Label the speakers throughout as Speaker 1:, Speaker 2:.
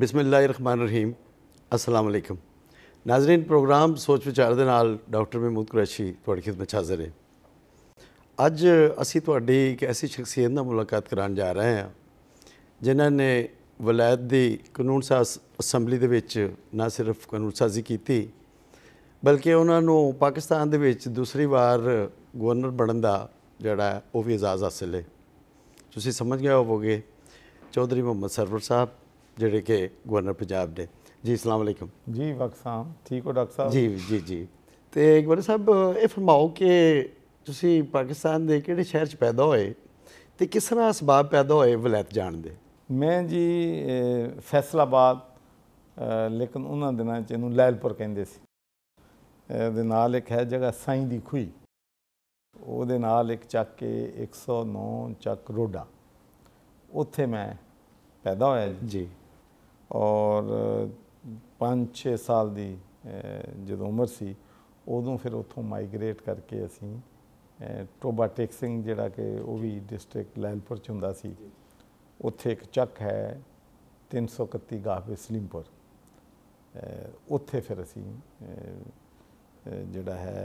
Speaker 1: ਬਿਸਮਿਲ੍ਲਾਹਿਰਰਹਿਮਾਨਿਰਰਹੀਮ ਅਸਲਾਮ ਅਲੈਕਮ ਨਾਜ਼ਰੀਨ ਪ੍ਰੋਗਰਾਮ ਸੋਚ ਵਿਚਾਰ ਦੇ ਨਾਲ ਡਾਕਟਰ ਮਹਿਮੂਦ ਕੁਰੈਸ਼ੀ ਤੁਹਾਡੀ ਖਿਦਮਤ ਹਾਜ਼ਰ ਹੈ ਅੱਜ ਅਸੀਂ ਤੁਹਾਡੀ ਇੱਕ ਐਸੀ ਸ਼ਖਸੀਅਤ ਨਾਲ ਮੁਲਾਕਾਤ ਕਰਨ ਜਾ ਰਹੇ ਹਾਂ ਜਿਨ੍ਹਾਂ ਨੇ ਵਲਾਇਤ ਦੀ ਕਾਨੂੰਨ ਸਾਸ ਅਸੈਂਬਲੀ ਦੇ ਵਿੱਚ ਨਾ ਸਿਰਫ ਕਾਨੂੰਨ ਸਾਜ਼ੀ ਕੀਤੀ ਬਲਕਿ ਉਹਨਾਂ ਨੂੰ ਪਾਕਿਸਤਾਨ ਦੇ ਵਿੱਚ ਦੂਸਰੀ ਵਾਰ ਗਵਰਨਰ ਬਣਨ ਦਾ ਜਿਹੜਾ ਉਹ ਵੀ ਇਜਾਜ਼ਤ ਹਾਸਲ ਹੈ ਤੁਸੀਂ ਸਮਝ ਗਏ ਹੋਵੋਗੇ ਚੌਧਰੀ ਮੁਹੰਮਦ ਸਰਵਰ ਸਾਹਿਬ ਜਿਹੜੇ ਕਿ ਗਵਰਨਰ ਪੰਜਾਬ ਦੇ ਜੀ ਅਸਲਾਮ ਅਲੈਕਮ ਜੀ ਵਕਸਾਮ ਠੀਕ ਹੋ ਡਾਕਟਰ ਸਾਹਿਬ ਜੀ ਜੀ ਜੀ ਤੇ ਗਵਰਨਰ ਸਾਹਿਬ ਇਹ ਫਰਮਾਓ ਕਿ ਤੁਸੀਂ ਪਾਕਿਸਤਾਨ ਦੇ ਕਿਹੜੇ ਸ਼ਹਿਰ 'ਚ ਪੈਦਾ ਹੋਏ ਤੇ ਕਿਸ ਤਰ੍ਹਾਂ ਅਸਬਾਬ ਪੈਦਾ ਹੋਏ ਵਲੈਤ ਜਾਣ ਦੇ ਮੈਂ ਜੀ ਫੈਸਲਾਬਾਦ ਲੇਕਿਨ ਉਹਨਾਂ
Speaker 2: ਦਿਨਾਂ 'ਚ ਇਹਨੂੰ ਲੈਲਪੁਰ ਕਹਿੰਦੇ ਸੀ ਦੇ ਨਾਲ ਇੱਕ ਹੈ ਜਗ੍ਹਾ ਸਾਈਂ ਦੀ ਖੂਈ ਉਹਦੇ ਨਾਲ ਇੱਕ ਚੱਕ ਕੇ 109 ਚੱਕ ਰੋਡਾ ਉੱਥੇ ਮੈਂ ਪੈਦਾ ਹੋਇਆ ਜੀ ਔਰ 5-6 ਸਾਲ ਦੀ ਜਦੋਂ ਉਮਰ ਸੀ ਉਦੋਂ ਫਿਰ ਉੱਥੋਂ ਮਾਈਗ੍ਰੇਟ ਕਰਕੇ ਅਸੀਂ ਟੋਬਾ ਟੈਕਸਿੰਗ ਜਿਹੜਾ ਕਿ ਉਹ ਵੀ ਡਿਸਟ੍ਰਿਕਟ ਲੈਲਪੁਰ ਚ ਹੁੰਦਾ ਸੀ ਉੱਥੇ ਇੱਕ ਚੱਕ ਹੈ 331 ਗਾਹਵੇ ਸਲੀਮਪੁਰ ਉੱਥੇ ਫਿਰ ਅਸੀਂ ਜਿਹੜਾ ਹੈ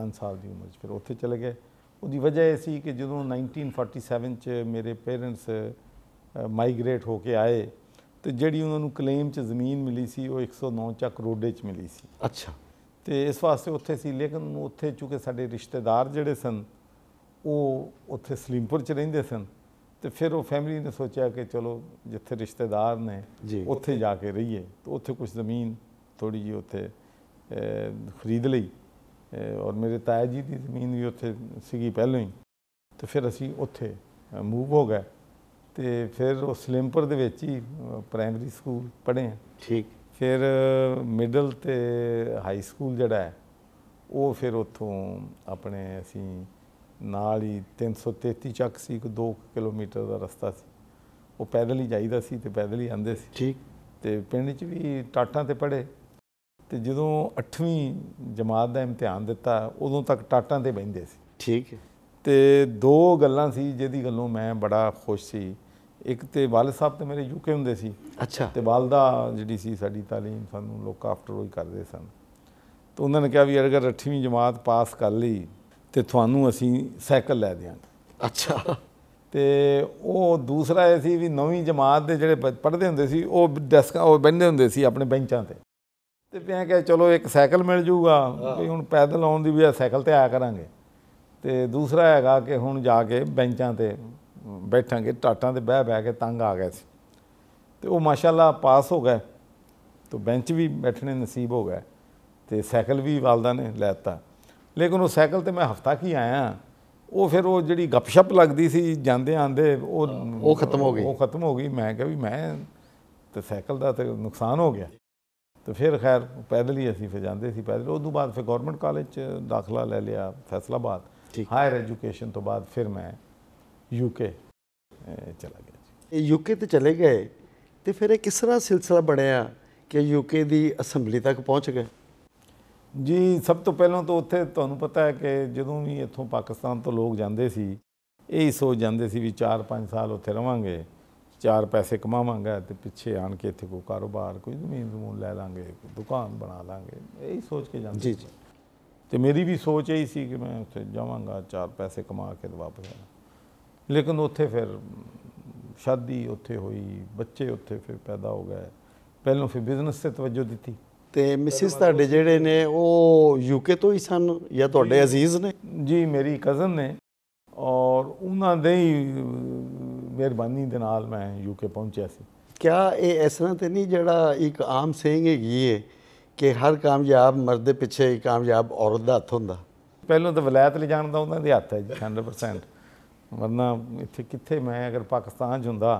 Speaker 2: 5 ਸਾਲ ਦੀ ਉਮਰ 'ਚ ਫਿਰ ਉੱਥੇ ਚਲੇ ਗਏ ਉਹਦੀ ਵਜ੍ਹਾ ਇਹ ਸੀ ਕਿ ਜਦੋਂ 1947 'ਚ ਮੇਰੇ ਪੇਰੈਂਟਸ ਮਾਈਗ੍ਰੇਟ ਹੋ ਕੇ ਆਏ ਤੇ ਜਿਹੜੀ ਉਹਨਾਂ ਨੂੰ ਕਲੇਮ 'ਚ ਜ਼ਮੀਨ ਮਿਲੀ ਸੀ ਉਹ 109 ਚੱਕ ਰੋਡੇ 'ਚ ਮਿਲੀ ਸੀ ਅੱਛਾ ਤੇ ਇਸ ਵਾਸਤੇ ਉੱਥੇ ਸੀ ਲੇਕਿਨ ਉੱਥੇ ਚੁਕੇ ਸਾਡੇ ਰਿਸ਼ਤੇਦਾਰ ਜਿਹੜੇ ਸਨ ਉਹ ਉੱਥੇ ਸਲੀਮਪੁਰ 'ਚ ਰਹਿੰਦੇ ਸਨ ਤੇ ਫਿਰ ਉਹ ਫੈਮਿਲੀ ਨੇ ਸੋਚਿਆ ਕਿ ਚਲੋ ਜਿੱਥੇ ਰਿਸ਼ਤੇਦਾਰ ਨੇ ਉੱਥੇ ਜਾ ਕੇ ਰਹੀਏ ਤੇ ਉੱਥੇ ਕੁਝ ਜ਼ਮੀਨ ਥੋੜੀ ਜੀ ਉੱਥੇ ਖਰੀਦ ਲਈ ਔਰ ਮੇਰੇ ਤਾਇਆ ਜੀ ਦੀ ਜ਼ਮੀਨ ਵੀ ਉੱਥੇ ਸੀਗੀ ਪਹਿਲਾਂ ਹੀ ਤੇ ਫਿਰ ਅਸੀਂ ਉੱਥੇ ਮੂਵ ਹੋ ਗਏ ਤੇ ਫਿਰ ਉਹ ਸਲਿੰਪਰ ਦੇ ਵਿੱਚ ਹੀ ਪ੍ਰਾਇਮਰੀ ਸਕੂਲ ਪੜ੍ਹੇ ਆ ਠੀਕ ਫਿਰ ਮਿਡਲ ਤੇ ਹਾਈ ਸਕੂਲ ਜਿਹੜਾ ਹੈ ਉਹ ਫਿਰ ਉੱਥੋਂ ਆਪਣੇ ਅਸੀਂ ਨਾਲ ਹੀ 333 ਚੱਕ ਸੀ ਕੋ 2 ਕਿਲੋਮੀਟਰ ਦਾ ਰਸਤਾ ਸੀ ਉਹ ਪੈਦਲ ਹੀ ਜਾਈਦਾ ਸੀ ਤੇ ਪੈਦਲ ਹੀ ਆਂਦੇ ਸੀ ਠੀਕ ਤੇ ਪਿੰਡ 'ਚ ਵੀ ਟਾਟਾਂ ਤੇ ਪੜ੍ਹੇ ਤੇ ਜਦੋਂ 8ਵੀਂ ਜਮਾਤ ਦਾ ਇਮਤਿਹਾਨ ਦਿੱਤਾ ਉਦੋਂ ਤੱਕ ਟਾਟਾਂ ਤੇ ਬੈਂਦੇ ਸੀ ਠੀਕ ਹੈ ਤੇ ਦੋ ਗੱਲਾਂ ਸੀ ਜਿਹਦੀ ਗੱਲੋਂ ਮੈਂ ਬੜਾ ਖੁਸ਼ ਸੀ ਇੱਕ ਤੇ ਵਾਲਦ ਸਾਹਿਬ ਤੇ ਮੇਰੇ ਯੂਕੇ ਹੁੰਦੇ ਸੀ ਅੱਛਾ ਤੇ ਵਾਲਦਾ ਜਿਹੜੀ ਸੀ ਸਾਡੀ تعلیم ਸਾਨੂੰ ਲੋਕ ਆਫਟਰ ਹੋਈ ਕਰਦੇ ਸਨ ਤੇ ਉਹਨਾਂ ਨੇ ਕਿਹਾ ਵੀ ਅਗਰ 8ਵੀਂ ਜਮਾਤ ਪਾਸ ਕਰ ਲਈ ਤੇ ਤੁਹਾਨੂੰ ਅਸੀਂ ਸਾਈਕਲ ਲੈ ਦਿਆਂਗੇ ਅੱਛਾ ਤੇ ਉਹ ਦੂਸਰਾ ਇਹ ਸੀ ਵੀ 9ਵੀਂ ਜਮਾਤ ਦੇ ਜਿਹੜੇ ਪੜ੍ਹਦੇ ਹੁੰਦੇ ਸੀ ਉਹ ਡੈਸਕ ਉਹ ਬੈੰਦੇ ਹੁੰਦੇ ਸੀ ਆਪਣੇ ਬੈਂਚਾਂ ਤੇ ਤੇ ਪਿਆ ਕਿ ਚਲੋ ਇੱਕ ਸਾਈਕਲ ਮਿਲ ਜੂਗਾ ਵੀ ਹੁਣ ਪੈਦਲ ਆਉਣ ਦੀ ਵੀ ਸਾਈਕਲ ਤੇ ਆਇਆ ਕਰਾਂਗੇ ਤੇ ਦੂਸਰਾ ਹੈਗਾ ਕਿ ਹੁਣ ਜਾ ਕੇ ਬੈਂਚਾਂ ਤੇ ਬੈਠਾਂਗੇ ਟਾਟਾਂ ਤੇ ਬਹਿ ਬਹਿ ਕੇ ਤੰਗ ਆ ਗਏ ਸੀ ਤੇ ਉਹ ਮਾਸ਼ਾਅੱਲਾ ਪਾਸ ਹੋ ਗਏ ਤੋਂ ਬੈਂਚ ਵੀ ਬੈਠਣੇ ਨਸੀਬ ਹੋ ਗਏ ਤੇ ਸਾਈਕਲ ਵੀ ਵਾਲਦਾ ਨੇ ਲੈਤਾ ਲੇਕਿਨ ਉਹ ਸਾਈਕਲ ਤੇ ਮੈਂ ਹਫਤਾ ਕੀ ਆਇਆ ਉਹ ਫਿਰ ਉਹ ਜਿਹੜੀ ਗੱਪਸ਼ਪ ਲੱਗਦੀ ਸੀ ਜਾਂਦੇ ਆਂਦੇ ਉਹ ਉਹ ਖਤਮ ਹੋ ਗਈ ਉਹ ਖਤਮ ਹੋ ਗਈ ਮੈਂ ਕਿਹਾ ਵੀ ਮੈਂ ਤੇ ਸਾਈਕਲ ਦਾ ਤੇ ਨੁਕਸਾਨ ਹੋ ਗਿਆ ਤੇ ਫਿਰ ਖੈਰ ਪੈਦਲ ਹੀ ਅਸੀਂ ਫਿਰ ਜਾਂਦੇ ਸੀ ਪੈਦਲ ਉਸ ਤੋਂ ਬਾਅਦ ਫਿਰ ਗਵਰਨਮੈਂਟ ਕਾਲਜ ਚ ਦਾਖਲਾ ਲੈ ਲਿਆ ਫੈਸਲਾਬਾਦ ਹਾਇਰ ਐਜੂਕੇਸ਼ਨ ਤੋਂ
Speaker 1: ਬਾਅਦ ਫਿਰ ਮੈਂ
Speaker 2: ਯੂਕੇ ਚਲਾ ਗਿਆ
Speaker 1: ਜੀ ਇਹ ਯੂਕੇ ਤੇ ਚਲੇ ਗਏ ਤੇ ਫਿਰ ਇਹ ਕਿਸ ਤਰ੍ਹਾਂ ਸਿਲਸਿਲਾ ਬਣਿਆ ਕਿ ਯੂਕੇ ਦੀ ਅਸੈਂਬਲੀ ਤੱਕ ਪਹੁੰਚ ਗਏ ਜੀ ਸਭ ਤੋਂ ਪਹਿਲਾਂ ਤਾਂ ਉੱਥੇ ਤੁਹਾਨੂੰ ਪਤਾ ਹੈ ਕਿ ਜਦੋਂ
Speaker 2: ਵੀ ਇੱਥੋਂ ਪਾਕਿਸਤਾਨ ਤੋਂ ਲੋਕ ਜਾਂਦੇ ਸੀ ਇਹ ਹੀ ਸੋਚ ਜਾਂਦੇ ਸੀ ਵੀ 4-5 ਸਾਲ ਉੱਥੇ ਰਵਾਂਗੇ ਚਾਰ ਪੈਸੇ ਕਮਾਵਾਂਗਾ ਤੇ ਪਿੱਛੇ ਆਣ ਕੇ ਇੱਥੇ ਕੋਈ ਕਾਰੋਬਾਰ ਕੋਈ ਜ਼ਮੀਨ ਜ਼ਮੂਨ ਲੈ ਲਾਂਗੇ ਦੁਕਾਨ ਬਣਾ ਲਾਂਗੇ ਇਹ ਹੀ ਸੋਚ ਕੇ ਜਾਂਦੇ ਜੀ ਜੀ ਤੇ ਮੇਰੀ ਵੀ ਸੋਚ ਇਹੀ ਸੀ ਕਿ ਮੈਂ ਉੱਥੇ ਜਾਵਾਂਗਾ ਚਾਰ ਪੈਸੇ ਕਮਾ ਕੇ ਤੇ ਵਾਪਸ ਆਵਾਂ ਲੇਕਿਨ ਉੱਥੇ ਫਿਰ ਸ਼ਾਦੀ ਉੱਥੇ ਹੋਈ ਬੱਚੇ ਉੱਥੇ ਫਿਰ ਪੈਦਾ ਹੋ ਗਏ ਪਹਿਲਾਂ ਫਿਰ ਬਿਜ਼ਨਸ ਤੇ ਤਵੱਜੋ ਦਿੱਤੀ
Speaker 1: ਤੇ ਮਿਸਿਸ ਤੁਹਾਡੇ ਜਿਹੜੇ ਨੇ ਉਹ ਯੂਕੇ ਤੋਂ ਹੀ ਸਨ ਜਾਂ ਤੁਹਾਡੇ ਅਜ਼ੀਜ਼ ਨੇ ਜੀ ਮੇਰੀ ਕਜ਼ਨ ਨੇ ਔਰ ਉਹਨਾਂ ਦੇ ਹੀ ਮਿਹਰਬਾਨੀ ਦੇ
Speaker 2: ਨਾਲ ਮੈਂ ਯੂਕੇ ਪਹੁੰਚਿਆ ਸੀ
Speaker 1: ਕਿਆ ਇਹ ਇਸ ਤਰ੍ਹਾਂ ਤੇ ਨਹੀਂ ਜਿਹੜਾ ਇੱਕ ਆਮ ਸੇਂਗ ਹੈਗੀ ਏ ਕਿ ਹਰ ਕਾਮਯਾਬ ਮਰਦ ਦੇ ਪਿੱਛੇ ਇੱਕ ਕਾਮਯਾਬ ਔਰਤ ਦਾ ਹੱਥ ਹੁੰਦਾ ਪਹਿਲਾਂ ਤਾਂ ਵਿਲਾਇਤ
Speaker 2: ਲੈ ਜਾਣ ਦਾ ਉਹਨਾਂ ਦੇ ਹੱਥ ਹੈ ਜੀ 100% ਵਰਨਾ ਇੱਥੇ ਕਿੱਥੇ ਮੈਂ ਅਗਰ ਪਾਕਿਸਤਾਨ 'ਚ ਹੁੰਦਾ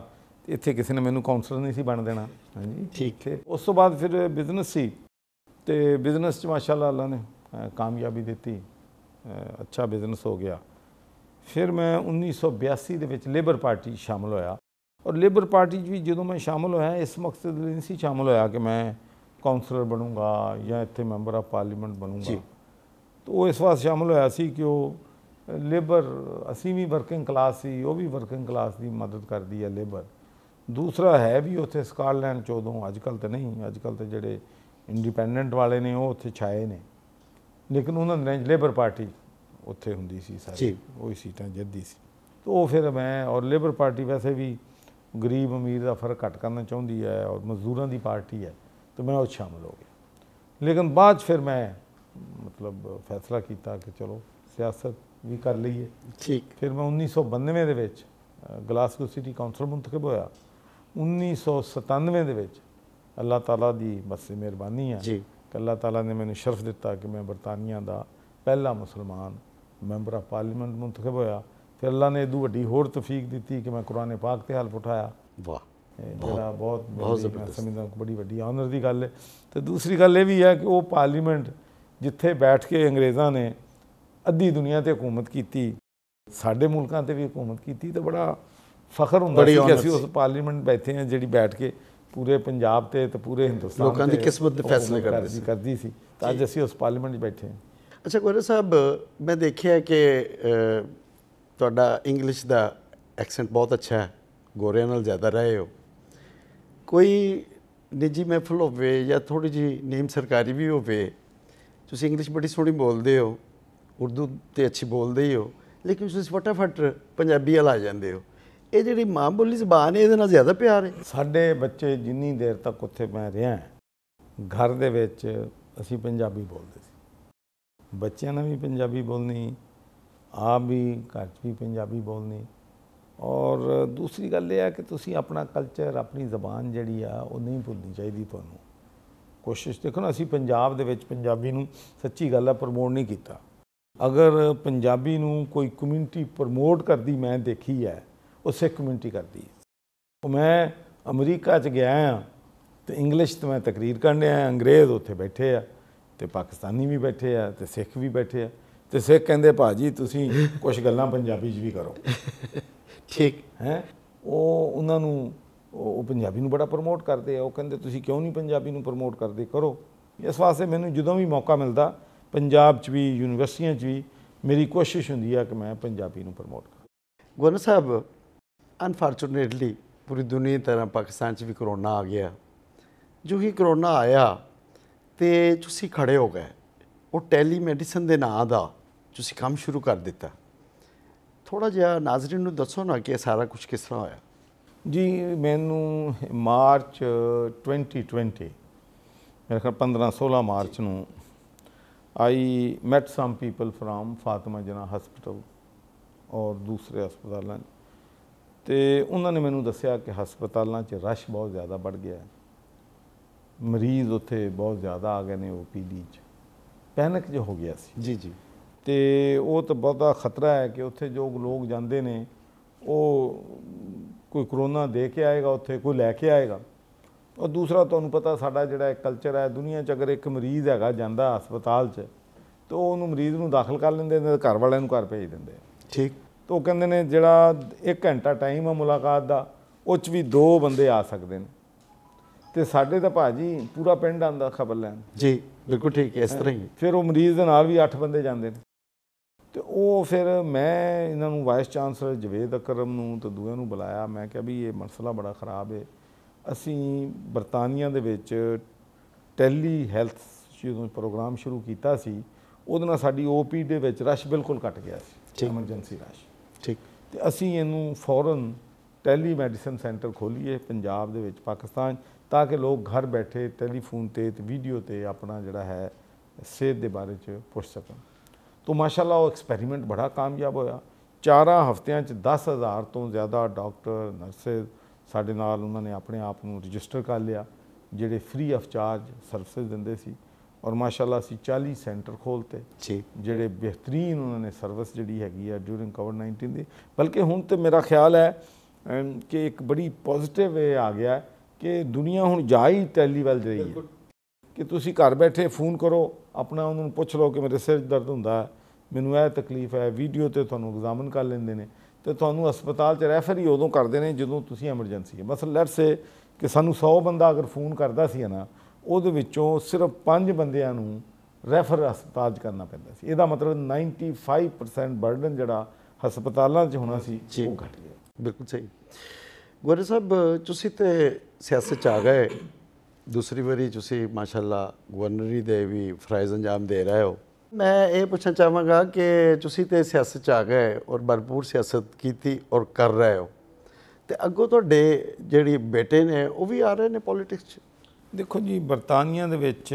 Speaker 2: ਇੱਥੇ ਕਿਸੇ ਨੇ ਮੈਨੂੰ ਕਾਉਂਸਲਰ ਨਹੀਂ ਸੀ ਬਣ ਦੇਣਾ ਹਾਂਜੀ ਠੀਕ ਹੈ ਉਸ ਤੋਂ ਬਾਅਦ ਫਿਰ ਬਿਜ਼ਨਸ ਸੀ ਤੇ ਬਿਜ਼ਨਸ 'ਚ ਮਾਸ਼ਾਅੱਲਾ ਅੱਲਾ ਨੇ ਕਾਮਯਾਬੀ ਦਿੱਤੀ ਅੱਛਾ ਬਿਜ਼ਨਸ ਹੋ ਗਿਆ ਫਿਰ ਮੈਂ 1982 ਦੇ ਵਿੱਚ ਲੇਬਰ ਪਾਰਟੀ ਸ਼ਾਮਲ ਹੋਇਆ ਔਰ ਲੇਬਰ ਪਾਰਟੀ 'ਚ ਵੀ ਜਦੋਂ ਮੈਂ ਸ਼ਾਮਲ ਹੋਇਆ ਇਸ ਮਕਸਦ ਲਈ ਨਹੀਂ ਸੀ ਸ਼ਾਮਲ ਹੋਇਆ ਕਿ ਮੈਂ ਕਾਉਂਸਲਰ ਬਣੂੰਗਾ ਜਾਂ ਇੱਥੇ ਮੈਂਬਰ ਆਫ ਪਾਰਲੀਮੈਂਟ ਬਣੂੰਗਾ ਤਾਂ ਉਹ ਇਸ ਵਾਸਤੇ ਸ਼ਾਮਲ ਹੋਇਆ ਸੀ ਕਿ ਉਹ ਲੇਬਰ ਅਸੀਂ ਵੀ ਵਰਕਿੰਗ ਕਲਾਸ ਸੀ ਉਹ ਵੀ ਵਰਕਿੰਗ ਕਲਾਸ ਦੀ ਮਦਦ ਕਰਦੀ ਹੈ ਲੇਬਰ ਦੂਸਰਾ ਹੈ ਵੀ ਉੱਥੇ ਸਕਾਟਲੈਂਡ ਚ ਅੱਜਕੱਲ ਅੱਜ ਕੱਲ ਨਹੀਂ ਅੱਜ ਕੱਲ ਜਿਹੜੇ ਇੰਡੀਪੈਂਡੈਂਟ ਵਾਲੇ ਨੇ ਉਹ ਉੱਥੇ ਛਾਏ ਨੇ ਲੇਕਿਨ ਉਹਨਾਂ ਦੇ ਲੇਬਰ ਪਾਰਟੀ ਉੱਥੇ ਹੁੰਦੀ ਸੀ ਸਾਰੀ ਉਹ ਸੀਟਾਂ ਜਿੱਤਦੀ ਸੀ ਤਾਂ ਉਹ ਫਿਰ ਮੈਂ ਔਰ ਲੇਬਰ ਪਾਰਟੀ ਵੈਸੇ ਵੀ ਗਰੀਬ ਅਮੀਰ ਦਾ ਫਰਕ ਘਟ ਕਰਨਾ ਚਾਹੁੰਦੀ ਹੈ ਔਰ ਮਜ਼ਦੂਰਾਂ ਦੀ ਪਾਰਟੀ ਹੈ तो मैं और शामिल हो गया लेकिन बाद ਫਿਰ ਮੈਂ ਮਤਲਬ ਫੈਸਲਾ ਕੀਤਾ ਕਿ ਚਲੋ ਸਿਆਸਤ ਵੀ ਕਰ ਲਈਏ ਠੀਕ ਫਿਰ ਮੈਂ 1992 ਦੇ ਵਿੱਚ ਗਲਾਸਗੋ ਸਿਟੀ ਕਾਉਂਸਲ ਮੁੰਤਖਬ ਹੋਇਆ 1997 ਦੇ ਵਿੱਚ ਅੱਲਾਹ ਤਾਲਾ ਦੀ ਬਸੇ ਮਿਹਰਬਾਨੀ ਆ ਜੀ ਅੱਲਾਹ ਤਾਲਾ ਨੇ ਮੈਨੂੰ ਸ਼ਰਫ ਦਿੱਤਾ ਕਿ ਮੈਂ ਬਰਤਾਨੀਆ ਦਾ ਪਹਿਲਾ ਮੁਸਲਮਾਨ ਮੈਂਬਰ ਆਫ ਪਾਰਲੀਮੈਂਟ ਮੁੰਤਖਬ ਹੋਇਆ ਫਿਰ ਅੱਲਾਹ ਨੇ ਦੂ ਵੱਡੀ ਹੋਰ ਤੌਫੀਕ ਦਿੱਤੀ ਕਿ ਮੈਂ ਕੁਰਾਨ ਪਾਕ ਤੇ ਹਲਫ ਉਠਾਇਆ ਵਾਹ ਜਿਹੜਾ ਬਹੁਤ ਬਹੁਤ ਸਮਝਦਾ ਬੜੀ ਵੱਡੀ ਆਨਰ ਦੀ ਗੱਲ ਹੈ ਤੇ ਦੂਸਰੀ ਗੱਲ ਇਹ ਵੀ ਹੈ ਕਿ ਉਹ ਪਾਰਲੀਮੈਂਟ ਜਿੱਥੇ ਬੈਠ ਕੇ ਅੰਗਰੇਜ਼ਾਂ ਨੇ ਅੱਧੀ ਦੁਨੀਆ ਤੇ ਹਕੂਮਤ ਕੀਤੀ ਸਾਡੇ ਮੁਲਕਾਂ ਤੇ ਵੀ ਹਕੂਮਤ ਕੀਤੀ ਤੇ ਬੜਾ ਫਖਰ ਹੁੰਦਾ ਸੀ ਕਿ ਅਸੀਂ ਉਸ ਪਾਰਲੀਮੈਂਟ ਬੈਠੇ ਆ ਜਿਹੜੀ ਬੈਠ ਕੇ ਪੂਰੇ ਪੰਜਾਬ ਤੇ ਤੇ ਪੂਰੇ ਹਿੰਦੁਸਤਾਨ ਲੋਕਾਂ ਦੀ ਕਿਸਮਤ ਦੇ ਫੈਸਲੇ ਕਰਦੇ ਸੀ ਕਰਦੀ ਸੀ ਤਾਂ ਅੱਜ ਅਸੀਂ ਉਸ ਪਾਰਲੀਮੈਂਟ 'ਚ ਬੈਠੇ ਹਾਂ
Speaker 1: ਅੱਛਾ ਗੋਰੇ ਸਾਹਿਬ ਮੈਂ ਦੇਖਿਆ ਕਿ ਤੁਹਾਡਾ ਇੰਗਲਿਸ਼ ਦਾ ਐਕਸੈਂਟ ਬਹੁਤ ਅੱਛਾ ਹੈ ਗੋਰਿਆਂ ਨਾਲ ਜ਼ਿਆਦਾ ਰਹੇ ਹੋ ਕੋਈ ਨਿੱਜੀ ਮਹਿਫਲ ਹੋਵੇ ਜਾਂ ਥੋੜੀ ਜੀ ਨੀਮ ਸਰਕਾਰੀ ਵੀ ਹੋਵੇ ਤੁਸੀਂ ਇੰਗਲਿਸ਼ ਬੜੀ ਸੋਹਣੀ ਬੋਲਦੇ ਹੋ ਉਰਦੂ ਤੇ ਅੱਛੀ ਬੋਲਦੇ ਹੋ ਲੇਕਿਨ ਤੁਸੀਂ ਫਟਾਫਟ ਪੰਜਾਬੀ ਵਾਲ ਆ ਜਾਂਦੇ ਹੋ ਇਹ ਜਿਹੜੀ ਮਾਂ ਬੋਲੀ ਜ਼ਬਾਨ ਹੈ ਇਹਦੇ ਨਾਲ ਜ਼ਿਆਦਾ ਪਿਆਰ ਹੈ ਸਾਡੇ ਬੱਚੇ ਜਿੰਨੀ ਦੇਰ ਤੱਕ ਉੱਥੇ ਮੈਂ ਰਿਹਾ ਘਰ
Speaker 2: ਦੇ ਵਿੱਚ ਅਸੀਂ ਪੰਜਾਬੀ ਬੋਲਦੇ ਸੀ ਬੱਚਿਆਂ ਨਾਲ ਵੀ ਪੰਜਾਬੀ ਬੋਲਣੀ ਆਪ ਵੀ ਘਰ 'ਚ ਵੀ ਪੰਜਾਬੀ ਬੋਲਣੀ ਔਰ ਦੂਸਰੀ ਗੱਲ ਇਹ ਆ ਕਿ ਤੁਸੀਂ ਆਪਣਾ ਕਲਚਰ ਆਪਣੀ ਜ਼ਬਾਨ ਜਿਹੜੀ ਆ ਉਹ ਨਹੀਂ ਭੁੱਲਣੀ ਚਾਹੀਦੀ ਤੁਹਾਨੂੰ ਕੋਸ਼ਿਸ਼ ਦੇਖੋ ਨਾ ਅਸੀਂ ਪੰਜਾਬ ਦੇ ਵਿੱਚ ਪੰਜਾਬੀ ਨੂੰ ਸੱਚੀ ਗੱਲ ਆ ਪ੍ਰਮੋਟ ਨਹੀਂ ਕੀਤਾ ਅਗਰ ਪੰਜਾਬੀ ਨੂੰ ਕੋਈ ਕਮਿਊਨਿਟੀ ਪ੍ਰਮੋਟ ਕਰਦੀ ਮੈਂ ਦੇਖੀ ਹੈ ਉਹ ਸਿੱਖ ਕਮਿਊਨਿਟੀ ਕਰਦੀ ਹੈ ਉਹ ਮੈਂ ਅਮਰੀਕਾ 'ਚ ਗਿਆ ਆ ਤੇ ਇੰਗਲਿਸ਼ ਤੇ ਮੈਂ ਤਕਰੀਰ ਕਰਨ ਆਇਆ ਅੰਗਰੇਜ਼ ਉੱਥੇ ਬੈਠੇ ਆ ਤੇ ਪਾਕਿਸਤਾਨੀ ਵੀ ਬੈਠੇ ਆ ਤੇ ਸਿੱਖ ਵੀ ਬੈਠੇ ਆ ਤੇ ਸਿੱਖ ਕਹਿੰਦੇ ਭਾਜੀ ਤੁਸੀਂ ਕੁਝ ਗੱਲਾਂ ਪੰਜਾਬੀ 'ਚ ਵੀ ਕਰੋ ਠੀਕ ਹੈ ਉਹ ਉਹਨਾਂ ਨੂੰ ਉਹ ਪੰਜਾਬੀ ਨੂੰ ਬੜਾ ਪ੍ਰਮੋਟ ਕਰਦੇ ਆ ਉਹ ਕਹਿੰਦੇ ਤੁਸੀਂ ਕਿਉਂ ਨਹੀਂ ਪੰਜਾਬੀ ਨੂੰ ਪ੍ਰਮੋਟ ਕਰਦੇ ਕਰੋ ਇਸ ਵਾਸਤੇ ਮੈਨੂੰ ਜਦੋਂ ਵੀ ਮੌਕਾ ਮਿਲਦਾ ਪੰਜਾਬ 'ਚ ਵੀ ਯੂਨੀਵਰਸਿਟੀਆਂ 'ਚ ਵੀ ਮੇਰੀ
Speaker 1: ਕੋਸ਼ਿਸ਼ ਹੁੰਦੀ ਆ ਕਿ ਮੈਂ ਪੰਜਾਬੀ ਨੂੰ ਪ੍ਰਮੋਟ ਕਰਾਂ ਗੁਰਨ ਸਾਹਿਬ ਅਨਫੋਰਚੂਨੇਟਲੀ ਪੂਰੀ ਦੁਨੀਆ ਤਰ੍ਹਾਂ ਪਾਕਿਸਤਾਨ 'ਚ ਵੀ ਕਰੋਨਾ ਆ ਗਿਆ ਜੋ ਹੀ ਕਰੋਨਾ ਆਇਆ ਤੇ ਤੁਸੀਂ ਖੜੇ ਹੋ ਗਏ ਉਹ ਟੈਲੀਮੈਡੀਸਨ ਦੇ ਨਾਂ ਦਾ ਤੁਸੀਂ ਕੰਮ ਸ਼ੁਰੂ ਕਰ ਦਿੱਤਾ ਥੋੜਾ ਜਿਹਾ ਨਾਜ਼ਰੀਨ ਨੂੰ ਦੱਸੋ ਨਾ ਕਿ ਸਾਰਾ ਕੁਝ ਕਿਸ ਤਰ੍ਹਾਂ ਹੋਇਆ ਜੀ ਮੈਨੂੰ ਮਾਰਚ 2020 ਮੇਰੇ ਖਿਆਲ
Speaker 2: 15 16 ਮਾਰਚ ਨੂੰ I met some people from Fatima Jinnah hospital ਔਰ ਦੂਸਰੇ ਹਸਪਤਾਲਾਂ ਤੇ ਉਹਨਾਂ ਨੇ ਮੈਨੂੰ ਦੱਸਿਆ ਕਿ ਹਸਪਤਾਲਾਂ 'ਚ ਰਸ਼ ਬਹੁਤ ਜ਼ਿਆਦਾ ਵੱਧ ਗਿਆ ਹੈ ਮਰੀਜ਼ ਉੱਥੇ ਬਹੁਤ ਜ਼ਿਆਦਾ ਆ ਗਏ ਨੇ ਓਪੀਡੀ 'ਚ ਪੈਨਿਕ ਜੋ ਹੋ ਗਿਆ ਸੀ ਜੀ ਜੀ ਤੇ ਉਹ ਤਾਂ ਬਹੁਤਾ ਖਤਰਾ ਹੈ ਕਿ ਉੱਥੇ ਜੋ ਲੋਕ ਜਾਂਦੇ ਨੇ ਉਹ ਕੋਈ ਕਰੋਨਾ ਦੇ ਕੇ ਆਏਗਾ ਉੱਥੇ ਕੋਈ ਲੈ ਕੇ ਆਏਗਾ ਔਰ ਦੂਸਰਾ ਤੁਹਾਨੂੰ ਪਤਾ ਸਾਡਾ ਜਿਹੜਾ ਕਲਚਰ ਹੈ ਦੁਨੀਆ 'ਚ ਅਗਰ ਇੱਕ ਮਰੀਜ਼ ਹੈਗਾ ਜਾਂਦਾ ਹਸਪਤਾਲ 'ਚ ਤਾਂ ਉਹਨੂੰ ਮਰੀਜ਼ ਨੂੰ ਦਾਖਲ ਕਰ ਲੈਂਦੇ ਨੇ ਘਰ ਵਾਲਿਆਂ ਨੂੰ ਘਰ ਭੇਜ ਦਿੰਦੇ ਠੀਕ ਤੋ ਉਹ ਕਹਿੰਦੇ ਨੇ ਜਿਹੜਾ 1 ਘੰਟਾ ਟਾਈਮ ਆ ਮੁਲਾਕਾਤ ਦਾ ਉਹ 'ਚ ਵੀ ਦੋ ਬੰਦੇ ਆ ਸਕਦੇ ਨੇ ਤੇ ਸਾਡੇ ਤਾਂ ਭਾਜੀ ਪੂਰਾ ਪਿੰਡ ਆਂਦਾ ਖਬਰ ਲੈਣ ਜੀ ਬਿਲਕੁਲ ਠੀਕ ਹੈ ਇਸ ਤਰ੍ਹਾਂ ਹੀ ਫਿਰ ਉਹ ਮਰੀਜ਼ ਦੇ ਨਾਲ ਵੀ 8 ਬੰਦੇ ਜਾਂਦੇ ਨੇ ਤੇ ਉਹ ਫਿਰ ਮੈਂ ਇਹਨਾਂ ਨੂੰ ਵਾਈਸ ਚਾਂਸਲਰ ਜਵੇਦ ਅਕਰਮ ਨੂੰ ਤੇ ਦੂਏ ਨੂੰ ਬੁਲਾਇਆ ਮੈਂ ਕਿਹਾ ਵੀ ਇਹ ਮਸਲਾ ਬੜਾ ਖਰਾਬ ਹੈ ਅਸੀਂ ਬਰਤਾਨੀਆ ਦੇ ਵਿੱਚ ਟੈਲੀ ਹੈਲਥ ਜਦੋਂ ਪ੍ਰੋਗਰਾਮ ਸ਼ੁਰੂ ਕੀਤਾ ਸੀ ਉਹਦੇ ਨਾਲ ਸਾਡੀ ਓਪੀ ਦੇ ਵਿੱਚ ਰਸ਼ ਬਿਲਕੁਲ ਘਟ ਗਿਆ ਸੀ ਐਮਰਜੈਂਸੀ ਰਸ਼ ਠੀਕ ਤੇ ਅਸੀਂ ਇਹਨੂੰ ਫੌਰਨ ਟੈਲੀ ਮੈਡੀਸਨ ਸੈਂਟਰ ਖੋਲੀਏ ਪੰਜਾਬ ਦੇ ਵਿੱਚ ਪਾਕਿਸਤਾਨ ਤਾਂ ਕਿ ਲੋਕ ਘਰ ਬੈਠੇ ਟੈਲੀਫੋਨ ਤੇ ਤੇ ਵੀਡੀਓ ਤੇ ਆਪਣਾ ਜਿਹੜਾ ਹੈ ਸਿਹਤ ਦੇ ਬਾਰੇ ਚ ਪੁੱਛ ਸਕਣ ਤੋਂ ਮਾਸ਼ਾਅੱਲਾ ਉਹ ਐਕਸਪੈਰੀਮੈਂਟ ਬੜਾ ਕਾਮਯਾਬ ਹੋਇਆ ਚਾਰਾਂ ਹਫ਼ਤਿਆਂ 'ਚ 10000 ਤੋਂ ਜ਼ਿਆਦਾ ਡਾਕਟਰ ਨਰਸੇ ਸਾਡੇ ਨਾਲ ਉਹਨਾਂ ਨੇ ਆਪਣੇ ਆਪ ਨੂੰ ਰਜਿਸਟਰ ਕਰ ਲਿਆ ਜਿਹੜੇ ਫ੍ਰੀ ਆਫ ਚਾਰਜ ਸਰਵਿਸ ਦਿੰਦੇ ਸੀ ਔਰ ਮਾਸ਼ਾਅੱਲਾ ਅਸੀਂ 40 ਸੈਂਟਰ ਖੋਲਤੇ ਜੀ ਜਿਹੜੇ ਬਿਹਤਰੀਨ ਉਹਨਾਂ ਨੇ ਸਰਵਿਸ ਜਿਹੜੀ ਹੈਗੀ ਆ ਡਿਊਰਿੰਗ ਕੋਵਿਡ 19 ਦੀ ਬਲਕਿ ਹੁਣ ਤੇ ਮੇਰਾ ਖਿਆਲ ਹੈ ਕਿ ਇੱਕ ਬੜੀ ਪੋਜ਼ਿਟਿਵ ਵੇ ਆ ਗਿਆ ਕਿ ਦੁਨੀਆ ਹੁਣ ਜਾ ਹੀ ਟੈਲੀ ਰਹੀ ਹੈ ਕਿ ਤੁਸੀਂ ਘਰ ਬੈਠੇ ਫੋਨ ਕਰੋ ਆਪਣਾ ਉਹਨਾਂ ਨੂੰ ਪੁੱਛ ਲਓ ਕਿ ਮੇਰੇ ਸਿਰ ਦਰਦ ਹੁੰਦਾ ਮੈਨੂੰ ਇਹ ਤਕਲੀਫ ਹੈ ਵੀਡੀਓ ਤੇ ਤੁਹਾਨੂੰ ਐਗਜ਼ਾਮਨ ਕਰ ਲੈਂਦੇ ਨੇ ਤੇ ਤੁਹਾਨੂੰ ਹਸਪਤਾਲ 'ਚ ਰੈਫਰ ਹੀ ਉਦੋਂ ਕਰਦੇ ਨੇ ਜਦੋਂ ਤੁਸੀਂ ਐਮਰਜੈਂਸੀ ਹੈ ਬਸ ਲੈਟਸ ਸੇ ਕਿ ਸਾਨੂੰ 100 ਬੰਦਾ ਅਗਰ ਫੋਨ ਕਰਦਾ ਸੀ ਨਾ ਉਹਦੇ ਵਿੱਚੋਂ ਸਿਰਫ 5 ਬੰਦਿਆਂ ਨੂੰ ਰੈਫਰ ਹਸਪਤਾਲ 'ਚ ਕਰਨਾ ਪੈਂਦਾ ਸੀ ਇਹਦਾ ਮਤਲਬ 95%
Speaker 1: ਬਰਡਨ ਜਿਹੜਾ ਹਸਪਤਾਲਾਂ 'ਚ ਹੋਣਾ ਸੀ ਉਹ ਘਟ ਗਿਆ ਬਿਲਕੁਲ ਸਹੀ ਗੁਰੂ ਸਾਹਿਬ ਤੁਸੀਂ ਤੇ ਸਿਆਸਤ 'ਚ ਆ ਗਏ ਦੂਸਰੀ ਵਾਰੀ ਤੁਸੀਂ ਮਾਸ਼ਾਅੱਲਾ ਗਵਰਨਰੀ ਦੇ ਵੀ ਫਰਾਈਜ਼ ਅੰਜਾਮ ਦੇ ਰਹੇ ਹੋ ਮੈਂ ਇਹ ਪੁੱਛਣਾ ਚਾਹਾਂਗਾ ਕਿ ਤੁਸੀਂ ਤੇ ਸਿਆਸਤ ਚ ਆ ਗਏ ਔਰ ਭਰਪੂਰ ਸਿਆਸਤ ਕੀਤੀ ਔਰ ਕਰ ਰਹੇ ਹੋ ਤੇ ਅੱਗੋਂ ਤੁਹਾਡੇ ਜਿਹੜੀ ਬੇਟੇ ਨੇ ਉਹ ਵੀ ਆ ਰਹੇ ਨੇ ਪੋਲਿਟਿਕਸ ਚ ਦੇਖੋ ਜੀ ਬਰਤਾਨੀਆ ਦੇ ਵਿੱਚ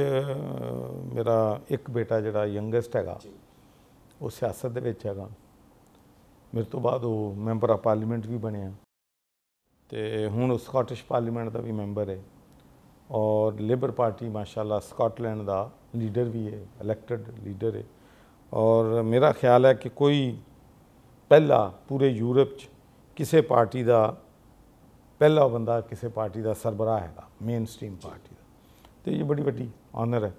Speaker 2: ਮੇਰਾ ਇੱਕ ਬੇਟਾ ਜਿਹੜਾ ਯੰਗੇਸਟ ਹੈਗਾ ਉਹ ਸਿਆਸਤ ਦੇ ਵਿੱਚ ਹੈਗਾ ਮੇਰੇ ਤੋਂ ਬਾਅਦ ਉਹ ਮੈਂਬਰ ਆ ਪਾਰਲੀਮੈਂਟ ਵੀ ਬਣਿਆ ਤੇ ਹੁਣ ਉਹ ਸਕਾਟਿਸ਼ ਪਾਰਲੀਮੈਂਟ ਦਾ ਵੀ ਮੈਂਬਰ ਹੈ ਔਰ ਲੇਬਰ ਪਾਰਟੀ ਮਾਸ਼ਾਅੱਲਾ ਸਕਾਟਲੈਂਡ ਦਾ ਲੀਡਰ ਵੀ ਹੈ ਇਲੈਕਟਡ ਲੀਡਰ ਹੈ ਔਰ ਮੇਰਾ ਖਿਆਲ ਹੈ ਕਿ ਕੋਈ ਪਹਿਲਾ ਪੂਰੇ ਯੂਰਪ 'ਚ ਕਿਸੇ ਪਾਰਟੀ ਦਾ ਪਹਿਲਾ ਬੰਦਾ ਕਿਸੇ ਪਾਰਟੀ ਦਾ ਸਰਬਰਾ ਹੈਗਾ ਮੇਨ ਸਟ੍ਰੀਮ ਪਾਰਟੀ ਦਾ ਤੇ ਇਹ ਬੜੀ ਵੱਡੀ ਆਨਰ ਹੈ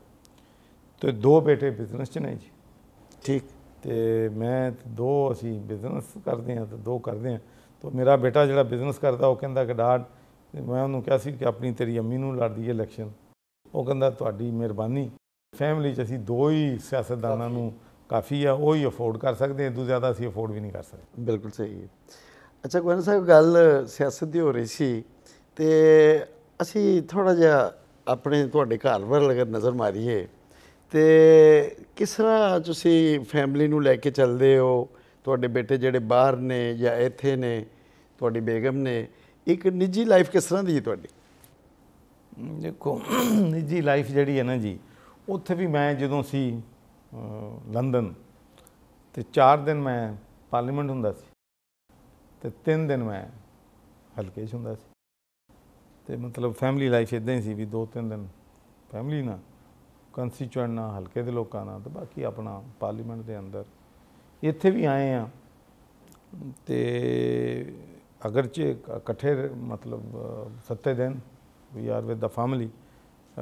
Speaker 2: ਤੇ ਦੋ ਬੇਟੇ ਬਿਜ਼ਨਸ 'ਚ ਨੇ ਜੀ ਠੀਕ ਤੇ ਮੈਂ ਦੋ ਅਸੀਂ ਬਿਜ਼ਨਸ ਕਰਦੇ ਆ ਤੇ ਦੋ ਕਰਦੇ ਆ ਤੋ ਮੇਰਾ ਬੇਟਾ ਜਿਹੜਾ ਬਿਜ਼ਨਸ ਕਰਦਾ ਉਹ ਕਹਿੰਦਾ ਕਿ ਡਾਡ ਤੇ ਮੈਂ ਉਹਨੂੰ ਕਿਹਾ ਸੀ ਕਿ ਆਪਣੀ ਤੇਰੀ ਅੰਮੀ ਨੂੰ ਲੜਦੀ ਹੈ ਇਲੈਕਸ਼ਨ ਉਹ ਕਹਿੰਦਾ ਤੁਹਾਡੀ ਮਿਹਰਬਾਨੀ ਫੈਮਿਲੀ 'ਚ ਅਸੀਂ ਦੋ ਹੀ ਸਿਆਸਤਦਾਨਾਂ ਨੂੰ ਕਾਫੀ ਆ ਉਹ ਹੀ ਅਫੋਰਡ ਕਰ ਸਕਦੇ
Speaker 1: ਇਦੋਂ ਜ਼ਿਆਦਾ ਅਸੀਂ ਅਫੋਰਡ ਵੀ ਨਹੀਂ ਕਰ ਸਕਦੇ ਬਿਲਕੁਲ ਸਹੀ ਹੈ ਅੱਛਾ ਗੁਰਨ ਸਾਹਿਬ ਗੱਲ ਸਿਆਸਤ ਦੀ ਹੋ ਰਹੀ ਸੀ ਤੇ ਅਸੀਂ ਥੋੜਾ ਜਿਹਾ ਆਪਣੇ ਤੁਹਾਡੇ ਘਰ ਵੱਲ ਅਗਰ ਨਜ਼ਰ ਮਾਰੀਏ ਤੇ ਕਿਸ ਤਰ੍ਹਾਂ ਤੁਸੀਂ ਫੈਮਿਲੀ ਨੂੰ ਲੈ ਕੇ ਚੱਲਦੇ ਹੋ ਤੁਹਾਡੇ ਬੇਟੇ ਜਿਹੜੇ ਬਾਹਰ ਨੇ ਜਾਂ ਇੱਥੇ ਨੇ ਤੁਹਾਡੀ ਬੇਗਮ ਨੇ ਇੱਕ ਨਿੱਜੀ ਲਾਈਫ ਕਿਸ ਤਰ੍ਹਾਂ ਦੀ ਹੈ ਤੁਹਾਡੀ ਦੇਖੋ ਨਿੱਜੀ ਲਾਈਫ ਜਿਹੜੀ ਹੈ ਨਾ
Speaker 2: ਜੀ ਉੱਥੇ ਵੀ ਮੈਂ ਜਦੋਂ ਸੀ ਲੰਡਨ ਤੇ 4 ਦਿਨ ਮੈਂ ਪਾਰਲੀਮੈਂਟ ਹੁੰਦਾ ਸੀ ਤੇ 3 ਦਿਨ ਮੈਂ ਹਲਕੇ 'ਚ ਹੁੰਦਾ ਸੀ ਤੇ ਮਤਲਬ ਫੈਮਿਲੀ ਲਾਈਫ ਇਦਾਂ ਹੀ ਸੀ ਵੀ 2-3 ਦਿਨ ਫੈਮਿਲੀ ਨਾਲ ਕੰਸਟੀਚੂਐਂਟ ਨਾਲ ਹਲਕੇ ਦੇ ਲੋਕਾਂ ਨਾਲ ਤੇ ਬਾਕੀ ਆਪਣਾ ਪਾਰਲੀਮੈਂਟ ਦੇ ਅੰਦਰ ਇੱਥੇ ਵੀ ਆਏ ਆ ਤੇ अगरचे ਇਕੱਠੇ ਮਤਲਬ ਸੱਤੇ ਦਿਨ we are with the family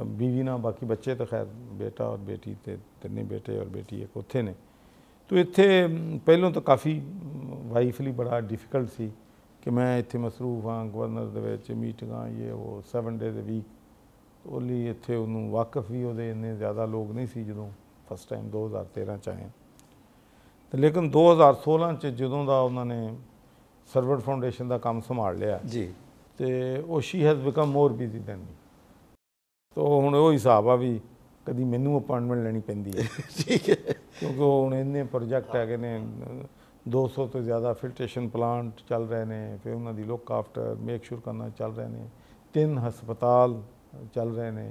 Speaker 2: ਬੀਵੀ ਨਾਲ ਬਾਕੀ ਬੱਚੇ ਤਾਂ ਖੈਰ ਬੇਟਾ ਔਰ ਬੇਟੀ ਤੇ ਤਿੰਨੇ ਬੇਟੇ ਔਰ ਬੇਟੀ ਇੱਕ ਉੱਥੇ ਨੇ ਤੋ ਇੱਥੇ ਪਹਿਲਾਂ ਤਾਂ ਕਾਫੀ ਵਾਈਫ ਲਈ ਬੜਾ ਡਿਫਿਕਲਟ ਸੀ ਕਿ ਮੈਂ ਇੱਥੇ ਮਸਰੂਫ ਹਾਂ ਗਵਰਨਰ ਦੇ ਵਿੱਚ ਮੀਟਿੰਗਾਂ ਇਹ ਉਹ 7 ਡੇ ਦੇ ਵੀਕ ਉਹਲੀ ਇੱਥੇ ਉਹਨੂੰ ਵਾਕਫ ਵੀ ਉਹਦੇ ਇੰਨੇ ਜ਼ਿਆਦਾ ਲੋਕ ਨਹੀਂ ਸੀ ਜਦੋਂ ਫਸਟ ਟਾਈਮ 2013 ਚ ਆਏ ਤੇ ਲੇਕਿਨ 2016 ਚ ਜਦੋਂ ਦਾ ਉਹਨਾਂ ਨੇ ਸਰਵਰ ਫਾਊਂਡੇਸ਼ਨ ਦਾ ਕੰਮ ਸੰਭਾਲ ਲਿਆ ਜੀ ਤੇ ਉਹ she has become more busy than me ਤੋ ਹੁਣ ਉਹ ਹਿਸਾਬ ਆ ਵੀ ਕਦੀ ਮੈਨੂੰ ਅਪਾਇੰਟਮੈਂਟ ਲੈਣੀ ਪੈਂਦੀ ਹੈ ਠੀਕ ਹੈ ਕਿਉਂਕਿ ਹੁਣ ਇੰਨੇ ਪ੍ਰੋਜੈਕਟ ਹੈਗੇ ਨੇ 200 ਤੋਂ ਜ਼ਿਆਦਾ ਫਿਲਟਰੇਸ਼ਨ ਪਲਾਂਟ ਚੱਲ ਰਹੇ ਨੇ ਫਿਰ ਉਹਨਾਂ ਦੀ ਲੁੱਕ ਆਫਟਰ ਮੇਕ ਸ਼ੂਰ ਕਰਨਾ ਚੱਲ ਰਹੇ ਨੇ ਤਿੰਨ ਹਸਪਤਾਲ ਚੱਲ ਰਹੇ ਨੇ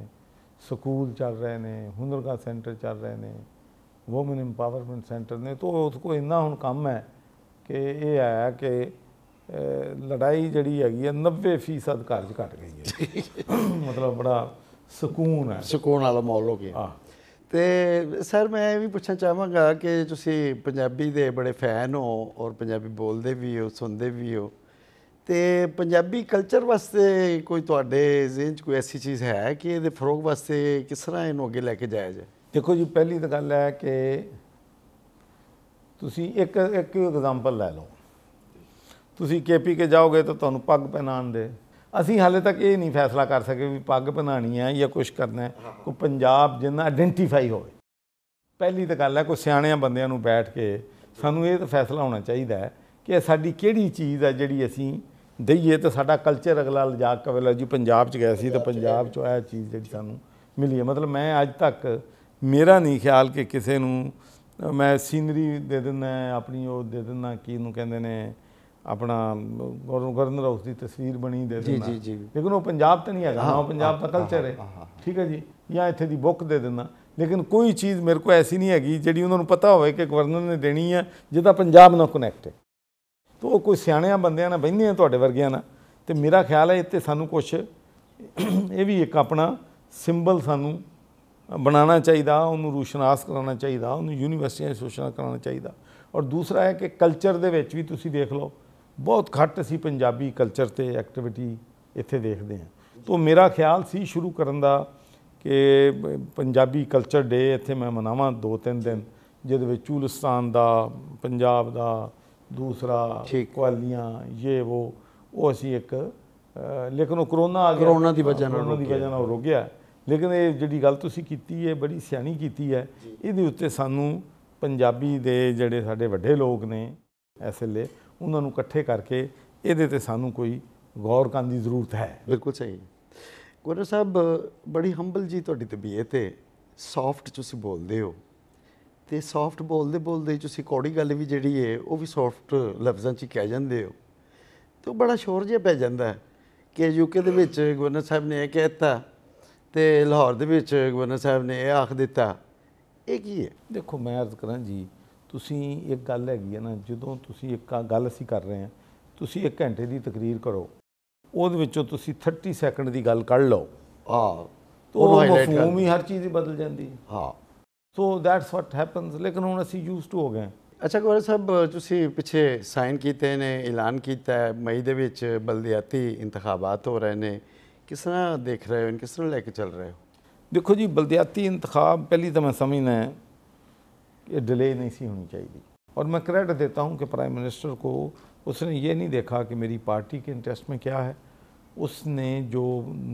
Speaker 2: ਸਕੂਲ ਚੱਲ ਰਹੇ ਨੇ ਹੁਨਰਗਾ ਸੈਂਟਰ ਚੱਲ ਰਹੇ ਨੇ ਔਮਨ ਇੰਪਾਵਰਮੈਂਟ ਸੈਂਟਰ ਨੇ ਤੋ ਉਸ ਕੋ ਇੰਨਾ ਹੁਣ ਕੰਮ ਹੈ ਕਿ ਇਹ ਆਇਆ ਕਿ ਲੜਾਈ ਜਿਹੜੀ ਹੈਗੀ ਹੈ
Speaker 1: 90% ਕਾਰਜ ਘਟ ਗਈ ਹੈ ਮਤਲਬ ਬੜਾ ਸਕੂਨ ਹੈ ਸਕੂਨ ਵਾਲਾ ਮਾਹੌਲ ਹੋ ਗਿਆ ਤੇ ਸਰ ਮੈਂ ਇਹ ਵੀ ਪੁੱਛਣਾ ਚਾਹਾਂਗਾ ਕਿ ਤੁਸੀਂ ਪੰਜਾਬੀ ਦੇ ਬੜੇ ਫੈਨ ਹੋ ਔਰ ਪੰਜਾਬੀ ਬੋਲਦੇ ਵੀ ਹੋ ਸੁਣਦੇ ਵੀ ਹੋ ਤੇ ਪੰਜਾਬੀ ਕਲਚਰ ਵਾਸਤੇ ਕੋਈ ਤੁਹਾਡੇ ਜ਼ਿਹਨ 'ਚ ਕੋਈ ਐਸੀ ਚੀਜ਼ ਹੈ ਕਿ ਇਹਦੇ ਫਰੋਗ ਵਾਸਤੇ ਕਿਸ ਤਰ੍ਹਾਂ ਇਹਨੂੰ ਅੱਗੇ ਲੈ ਕੇ ਜਾਇਆ ਜਾਏ ਦੇਖੋ ਜੀ ਪਹਿਲੀ ਤਾਂ ਗੱਲ ਹੈ ਕਿ ਤੁਸੀਂ
Speaker 2: ਇੱਕ ਇੱਕ ਐਗਜ਼ਾਮਪਲ ਲੈ ਲਓ ਤੁਸੀਂ ਕੇਪੀਕੇ ਜਾਓਗੇ ਤਾਂ ਤੁਹਾਨੂੰ ਪੱਗ ਪਹਿਨਾਣ ਦੇ ਅਸੀਂ ਹਾਲੇ ਤੱਕ ਇਹ ਨਹੀਂ ਫੈਸਲਾ ਕਰ ਸਕੇ ਵੀ ਪੱਗ ਪਹਿਨਾਣੀ ਹੈ ਜਾਂ ਕੁਝ ਕਰਨਾ ਕੋ ਪੰਜਾਬ ਜਿੰਨਾ ਆਇਡੈਂਟੀਫਾਈ ਹੋਵੇ ਪਹਿਲੀ ਤਾਂ ਗੱਲ ਹੈ ਕੋ ਸਿਆਣਿਆਂ ਬੰਦਿਆਂ ਨੂੰ ਬੈਠ ਕੇ ਸਾਨੂੰ ਇਹ ਤਾਂ ਫੈਸਲਾ ਹੋਣਾ ਚਾਹੀਦਾ ਹੈ ਕਿ ਸਾਡੀ ਕਿਹੜੀ ਚੀਜ਼ ਹੈ ਜਿਹੜੀ ਅਸੀਂ ਦਈਏ ਤਾਂ ਸਾਡਾ ਕਲਚਰ ਅਗਲਾ ਲਜਾ ਕਵੇਲਾ ਜੀ ਪੰਜਾਬ ਚ ਗਿਆ ਸੀ ਤਾਂ ਪੰਜਾਬ ਚ ਆਇਆ ਚੀਜ਼ ਜਿਹੜੀ ਸਾਨੂੰ ਮਿਲੀ ਹੈ ਮਤਲਬ ਮੈਂ ਅੱਜ ਤੱਕ ਮੇਰਾ ਨਹੀਂ ਖਿਆਲ ਕਿ ਕਿਸੇ ਨੂੰ ਮੈਂ ਸੀਨਰੀ ਦੇ ਦਿੰਦਾ ਆਪਣੀ ਉਹ ਦੇ ਦਿੰਦਾ ਕੀ ਨੂੰ ਕਹਿੰਦੇ ਨੇ ਆਪਣਾ ਗਵਰਨਰ ਹਾਊਸ ਦੀ ਤਸਵੀਰ ਬਣੀ ਦੇ ਦਿੰਦਾ ਜੀ ਜੀ ਜੀ ਲੇਕਿਨ ਉਹ ਪੰਜਾਬ ਤੇ ਨਹੀਂ ਹੈਗਾ ਹਾਂ ਪੰਜਾਬ ਦਾ ਕਲਚਰ ਹੈ ਠੀਕ ਹੈ ਜੀ ਜਾਂ ਇੱਥੇ ਦੀ ਬੁੱਕ ਦੇ ਦਿੰਦਾ ਲੇਕਿਨ ਕੋਈ ਚੀਜ਼ ਮੇਰੇ ਕੋਲ ਐਸੀ ਨਹੀਂ ਹੈਗੀ ਜਿਹੜੀ ਉਹਨਾਂ ਨੂੰ ਪਤਾ ਹੋਵੇ ਕਿ ਗਵਰਨਰ ਨੇ ਦੇਣੀ ਹੈ ਜਿਹਦਾ ਪੰਜਾਬ ਨਾਲ ਕਨੈਕਟ ਹੈ ਤੋ ਕੋਈ ਸਿਆਣਿਆਂ ਬੰਦਿਆਂ ਨਾਲ ਬੈੰਦੇ ਆ ਤੁਹਾਡੇ ਵਰਗਿਆਂ ਨਾਲ ਤੇ ਮੇਰਾ ਖਿਆਲ ਹੈ ਇੱਥੇ ਸਾਨੂੰ ਕੁਝ ਇਹ ਵੀ ਇੱਕ ਆਪਣਾ ਸਿੰਬਲ ਸਾਨੂੰ ਬਣਾਉਣਾ ਚਾਹੀਦਾ ਉਹਨੂੰ ਰੂਸ਼ਨਾਸ ਕਰਾਉਣਾ ਚਾਹੀਦਾ ਉਹਨੂੰ ਯੂਨੀਵਰਸਿਟੀਆਂ ਸੋਸ਼ਨਾ ਕਰਾਉਣਾ ਚਾਹੀਦਾ ਔਰ ਦੂਸਰਾ ਹੈ ਕਿ ਕਲਚਰ ਦੇ ਵਿੱਚ ਵੀ ਤੁਸੀਂ ਦੇਖ ਲਓ ਬਹੁਤ ਘੱਟ ਅਸੀਂ ਪੰਜਾਬੀ ਕਲਚਰ ਤੇ ਐਕਟੀਵਿਟੀ ਇੱਥੇ ਦੇਖਦੇ ਹਾਂ ਤੋਂ ਮੇਰਾ ਖਿਆਲ ਸੀ ਸ਼ੁਰੂ ਕਰਨ ਦਾ ਕਿ ਪੰਜਾਬੀ ਕਲਚਰ ਡੇ ਇੱਥੇ ਮੈਂ ਮਨਾਵਾਂ ਦੋ ਤਿੰਨ ਦਿਨ ਜਿਹਦੇ ਵਿੱਚ ਚੂਲਸਤਾਨ ਦਾ ਪੰਜਾਬ ਦਾ ਦੂਸਰਾ ਕੁਆਲੀਆਂ ਇਹ ਉਹ ਉਹ ਅਸੀਂ ਇੱਕ ਲੇਕਿਨ ਉਹ ਕਰੋਨਾ ਆ ਗਿਆ ਕਰੋਨਾ ਦੀ ਵਜ੍ਹਾ ਨਾਲ ਕਰੋਨਾ ਦੀ ਵਜ੍ਹਾ ਨਾਲ ਰੁਕ ਗਿਆ ਲੇਕਿਨ ਇਹ ਜਿਹੜੀ ਗੱਲ ਤੁਸੀਂ ਕੀਤੀ ਹੈ ਬੜੀ ਸਿਆਣੀ ਕੀਤੀ ਹੈ ਇਹਦੇ ਉੱਤੇ ਸਾਨੂੰ ਪੰਜਾਬੀ ਦੇ ਜਿਹੜੇ ਸਾਡੇ ਵੱਡੇ ਲੋਕ ਨੇ ਐਸਐਲਏ ਉਹਨਾਂ ਨੂੰ ਇਕੱਠੇ ਕਰਕੇ ਇਹਦੇ ਤੇ ਸਾਨੂੰ ਕੋਈ ਗੌਰ ਕਰਨ ਦੀ
Speaker 1: ਜ਼ਰੂਰਤ ਹੈ ਬਿਲਕੁਲ ਸਹੀ ਗੁਰੂ ਸਾਹਿਬ ਬੜੀ ਹੰਬਲ ਜੀ ਤੁਹਾਡੀ ਤਬੀਅਤ ਹੈ ਸੌਫਟ ਤੁਸੀਂ ਬੋਲਦੇ ਹੋ ਤੇ ਸੌਫਟ ਬੋਲਦੇ ਬੋਲਦੇ ਤੁਸੀਂ ਕੌੜੀ ਗੱਲ ਵੀ ਜਿਹੜੀ ਹੈ ਉਹ ਵੀ ਸੌਫਟ ਲਫ਼ਜ਼ਾਂ 'ਚ ਕਹਿ ਜਾਂਦੇ ਹੋ ਤੇ ਬੜਾ ਸ਼ੋਰ ਜਿਹਾ ਪੈ ਜਾਂਦਾ ਹੈ ਕਿ ਯੂਕੇ ਦੇ ਵਿੱਚ ਗਵਰਨਰ ਸਾਹਿਬ ਨੇ ਇਹ ਕਹਿਤਾ ਤੇ ਲਾਹੌਰ ਦੇ ਵਿੱਚ ਗਵਰਨਰ ਸਾਹਿਬ ਨੇ ਇਹ ਆਖ ਦਿੱਤਾ
Speaker 2: ਇਹ ਕੀ ਹੈ ਦੇਖੋ ਮੈਂ ਅਰਜ਼ ਕਰਾਂ ਜੀ ਤੁਸੀਂ ਇੱਕ ਗੱਲ ਹੈਗੀ ਹੈ ਨਾ ਜਦੋਂ ਤੁਸੀਂ ਇੱਕ ਗੱਲ ਅਸੀਂ ਕਰ ਰਹੇ ਹਾਂ ਤੁਸੀਂ 1 ਘੰਟੇ ਦੀ ਤਕਰੀਰ ਕਰੋ ਉਹਦੇ ਵਿੱਚੋਂ ਤੁਸੀਂ 30 ਸੈਕਿੰਡ ਦੀ ਗੱਲ ਕੱਢ ਲਓ ਹਾਂ ਉਹ ਮਫਹੂਮ ਹੀ ਹਰ ਚੀਜ਼ ਦੀ ਬਦਲ ਜਾਂਦੀ ਹੈ ਹਾਂ ਸੋ ਦੈਟਸ ਵਾਟ ਹੈਪਨਸ ਲੇਕਿਨ ਹੁਣ ਅਸੀਂ ਯੂਸਡ ਟੂ ਹੋ ਗਏ
Speaker 1: ਅੱਛਾ ਗੁਰੂ ਸਾਹਿਬ ਤੁਸੀਂ ਪਿੱਛੇ ਸਾਈਨ ਕੀਤੇ ਨੇ ਐਲਾਨ ਕੀਤਾ ਹੈ ਮਈ ਦੇ ਵਿੱਚ ਬਲਦਿਆਤੀ ਇੰਤਖਾਬਾਤ ਹੋ ਰਹੇ ਨੇ ਕਿਸ ਤਰ੍ਹਾਂ ਦੇਖ ਰਹੇ ਹੋ ਕਿਸ ਤਰ੍ਹਾਂ ਲੈ ਕੇ ਚੱਲ ਰਹੇ ਹੋ ਦੇਖੋ ਜੀ ਬਲਦਿਆਤੀ
Speaker 2: ਇੰਤਖਾਬ ਪਹਿਲੀ ਤਾਂ ਮੈਂ ਸਮਝਣਾ ਹੈ ये डिले नहीं सी होनी चाहिए और मैं क्रेडिट देता हूँ कि प्राइम मिनिस्टर को उसने ये नहीं देखा कि मेरी पार्टी के इंटरेस्ट में क्या है उसने जो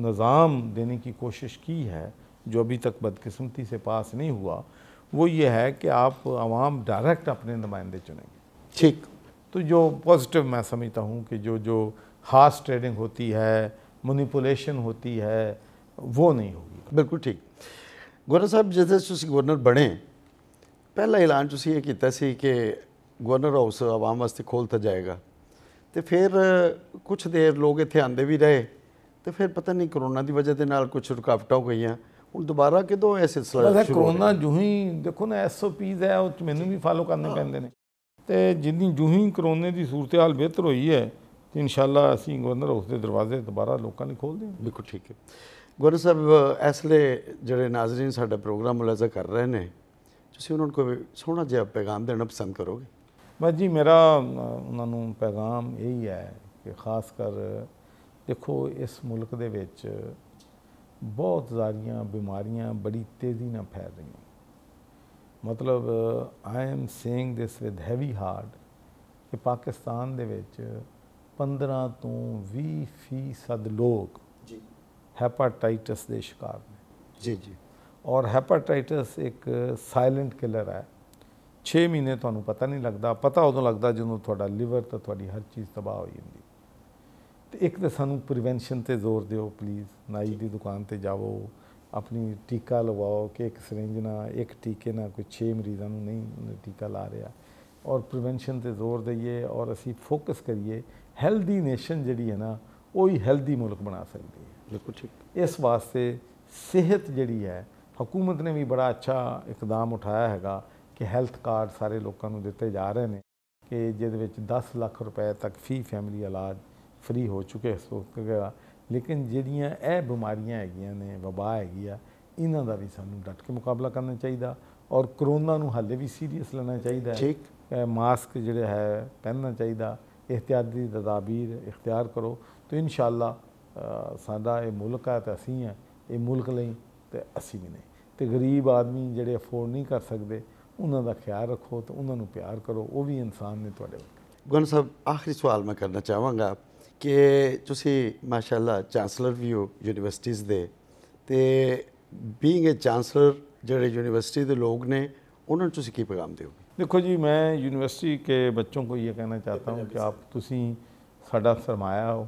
Speaker 2: निज़ाम देने की कोशिश की है जो अभी तक बदकिस्मती से पास नहीं हुआ वो ये है कि आप आवाम डायरेक्ट अपने नुमाइंदे चुनेंगे ठीक तो जो पॉजिटिव मैं समझता हूँ कि जो जो हार्स ट्रेडिंग होती
Speaker 1: है मनीपुलेशन होती है वो नहीं होगी बिल्कुल ठीक गवर्नर साहब जैसे गवर्नर बढ़ें ਪਹਿਲਾ ਐਲਾਨ ਤੁਸੀਂ ਇਹ ਕੀਤਾ ਸੀ ਕਿ ਗਵਰਨਰ ਹਾਊਸ ਆਵਾਮ ਵਾਸਤੇ ਖੋਲਤਾ ਜਾਏਗਾ ਤੇ ਫਿਰ ਕੁਝ ਦੇਰ ਲੋਕ ਇੱਥੇ ਆਂਦੇ ਵੀ ਰਹੇ ਤੇ ਫਿਰ ਪਤਾ ਨਹੀਂ ਕਰੋਨਾ ਦੀ ਵਜ੍ਹਾ ਦੇ ਨਾਲ ਕੁਝ ਰੁਕਾਵਟਾਂ ਹੋ ਗਈਆਂ ਹੁਣ ਦੁਬਾਰਾ ਕਿਦੋਂ ਇਹ ਸਿਲਸਿਲਾ ਸ਼ੁਰੂ ਹੋਇਆ ਕਰੋਨਾ
Speaker 2: ਜੁਹੀ ਦੇਖੋ ਨਾ ਐਸਓਪੀਜ਼ ਹੈ ਉਹ ਮੈਨੂੰ ਵੀ ਫਾਲੋ ਕਰਨੇ ਪੈਂਦੇ ਨੇ ਤੇ ਜਿੰਨੀ ਜੁਹੀ ਕਰੋਨੇ ਦੀ ਸੂਰਤ-ਹਾਲ ਬਿਹਤਰ ਹੋਈ ਹੈ ਤੇ ਇਨਸ਼ਾਅੱਲਾ ਅਸੀਂ ਗਵਰਨਰ ਹਾਊਸ ਦੇ ਦਰਵਾਜ਼ੇ
Speaker 1: ਦੁਬਾਰਾ ਲੋਕਾਂ ਲਈ ਖੋਲ ਦੇ ਬਿਲਕੁਲ ਠੀਕ ਹੈ ਗਵਰਨਰ ਸਾਹਿਬ ਐਸਲੇ ਜਿਹੜੇ ਨਾਜ਼ਰੀਨ ਸਾਡਾ ਪ੍ਰੋਗਰਾਮ ਮੁਲਾਜ਼ਾ ਕਰ ਰਹੇ ਨੇ ਤੁਸੀਂ ਉਹਨਾਂ ਨੂੰ ਕੋਈ ਸੋਹਣਾ ਜਿਹਾ ਪੈਗਾਮ ਦੇਣਾ ਪਸੰਦ ਕਰੋਗੇ
Speaker 2: ਬਸ ਜੀ ਮੇਰਾ ਉਹਨਾਂ ਨੂੰ ਪੈਗਾਮ ਇਹੀ ਹੈ ਕਿ ਖਾਸ ਕਰ ਦੇਖੋ ਇਸ ਮੁਲਕ ਦੇ ਵਿੱਚ ਬਹੁਤ ਜ਼ਾਰੀਆਂ ਬਿਮਾਰੀਆਂ ਬੜੀ ਤੇਜ਼ੀ ਨਾਲ ਫੈਲ ਰਹੀਆਂ ਮਤਲਬ I am saying this with heavy heart ਕਿ ਪਾਕਿਸਤਾਨ ਦੇ ਵਿੱਚ 15 ਤੋਂ 20% ਲੋਕ ਜੀ ਹੈਪਾਟਾਈਟਸ ਦੇ ਸ਼ਿਕਾਰ ਨੇ ਜੀ ਜੀ ਔਰ ਹੈਪਾਟਾਈਟਸ ਇੱਕ ਸਾਇਲੈਂਟ ਕਿਲਰ ਹੈ 6 ਮਹੀਨੇ ਤੁਹਾਨੂੰ ਪਤਾ ਨਹੀਂ ਲੱਗਦਾ ਪਤਾ ਉਦੋਂ ਲੱਗਦਾ ਜਦੋਂ ਤੁਹਾਡਾ ਲਿਵਰ ਤੇ ਤੁਹਾਡੀ ਹਰ ਚੀਜ਼ ਤਬਾਹ ਹੋ ਜਾਂਦੀ ਤੇ ਇੱਕ ਤੇ ਸਾਨੂੰ ਪ੍ਰੀਵੈਂਸ਼ਨ ਤੇ ਜ਼ੋਰ ਦਿਓ ਪਲੀਜ਼ ਨਾਈ ਦੀ ਦੁਕਾਨ ਤੇ ਜਾਵੋ ਆਪਣੀ ਟੀਕਾ ਲਵਾਓ ਕਿ ਇੱਕ ਸਿਰਿੰਜ ਨਾਲ ਇੱਕ ਟੀਕੇ ਨਾਲ ਕੋਈ 6 ਮਰੀਜ਼ਾਂ ਨੂੰ ਨਹੀਂ ਟੀਕਾ ਲਾ ਰਿਹਾ ਔਰ ਪ੍ਰੀਵੈਂਸ਼ਨ ਤੇ ਜ਼ੋਰ ਦਈਏ ਔਰ ਅਸੀਂ ਫੋਕਸ ਕਰੀਏ ਹੈਲਦੀ ਨੇਸ਼ਨ ਜਿਹੜੀ ਹੈ ਨਾ ਉਹ ਹੀ ਹੈਲਦੀ ਮੁਲਕ ਬਣਾ ਸਕਦੀ ਹੈ ਬਿਲਕੁਲ ਠੀਕ ਇਸ ਵਾਸਤੇ ਸਿਹਤ ਜਿਹੜੀ ਹੈ ਹਕੂਮਤ ਨੇ ਵੀ ਬੜਾ ਅੱਛਾ ਇਕਦਾਮ ਉਠਾਇਆ ਹੈਗਾ ਕਿ ਹੈਲਥ ਕਾਰਡ ਸਾਰੇ ਲੋਕਾਂ ਨੂੰ ਦਿੱਤੇ ਜਾ ਰਹੇ ਨੇ ਕਿ ਜਿਹਦੇ ਵਿੱਚ 10 ਲੱਖ ਰੁਪਏ ਤੱਕ ਫੀ ਫੈਮਿਲੀ ਇਲਾਜ ਫ੍ਰੀ ਹੋ ਚੁੱਕੇ ਹਸ ਤੋਂ ਵਕਤ ਲੇਕਿਨ ਜਿਹੜੀਆਂ ਇਹ ਬਿਮਾਰੀਆਂ ਹੈਗੀਆਂ ਨੇ ਵਬਾ ਹੈਗੀ ਆ ਇਹਨਾਂ ਦਾ ਵੀ ਸਾਨੂੰ ਡਟ ਕੇ ਮੁਕਾਬਲਾ ਕਰਨਾ ਚਾਹੀਦਾ ਔਰ ਕਰੋਨਾ ਨੂੰ ਹੱਲੇ ਵੀ ਸੀਰੀਅਸ ਲੈਣਾ ਚਾਹੀਦਾ ਹੈ ਠੀਕ ਮਾਸਕ ਜਿਹੜਾ ਹੈ ਪਹਿਨਣਾ ਚਾਹੀਦਾ ਇhtiyati ਤਦਾਬੀਰ ikhtiyar karo to inshaallah ਸਾਡਾ e mulk hai ta assi hai e mulk layi ਤੇ assi vi nahi ਤੇ ਗਰੀਬ ਆਦਮੀ ਜਿਹੜੇ ਅਫੋਰਡ ਨਹੀਂ ਕਰ ਸਕਦੇ ਉਹਨਾਂ ਦਾ ਖਿਆਲ ਰੱਖੋ ਤੇ ਉਹਨਾਂ ਨੂੰ ਪਿਆਰ ਕਰੋ ਉਹ ਵੀ ਇਨਸਾਨ
Speaker 1: ਨੇ ਤੁਹਾਡੇ ਗੁਣ ਸਾਹਿਬ ਆਖਰੀ ਸਵਾਲ ਮੈਂ ਕਰਨਾ ਚਾਹਾਂਗਾ ਕਿ ਤੁਸੀਂ ਮਾਸ਼ਾਅੱਲਾ ਚਾਂਸਲਰ ਵੀ ਹੋ ਯੂਨੀਵਰਸਿਟੀਆਂ ਦੇ ਤੇ ਬੀਇੰਗ ਅ ਚਾਂਸਲਰ ਜਿਹੜੇ ਯੂਨੀਵਰਸਿਟੀ ਦੇ ਲੋਕ ਨੇ ਉਹਨਾਂ ਨੂੰ ਤੁਸੀਂ ਕੀ ਪੈਗਾਮ ਦਿਓਗੇ
Speaker 2: ਦੇਖੋ ਜੀ ਮੈਂ ਯੂਨੀਵਰਸਿਟੀ ਕੇ ਬੱਚੋਂ ਕੋ ਇਹ ਕਹਿਣਾ ਚਾਹਤਾ ਹੂੰ ਕਿ ਆਪ ਤੁਸੀਂ ਸਾਡਾ ਸਰਮਾਇਆ ਹੋ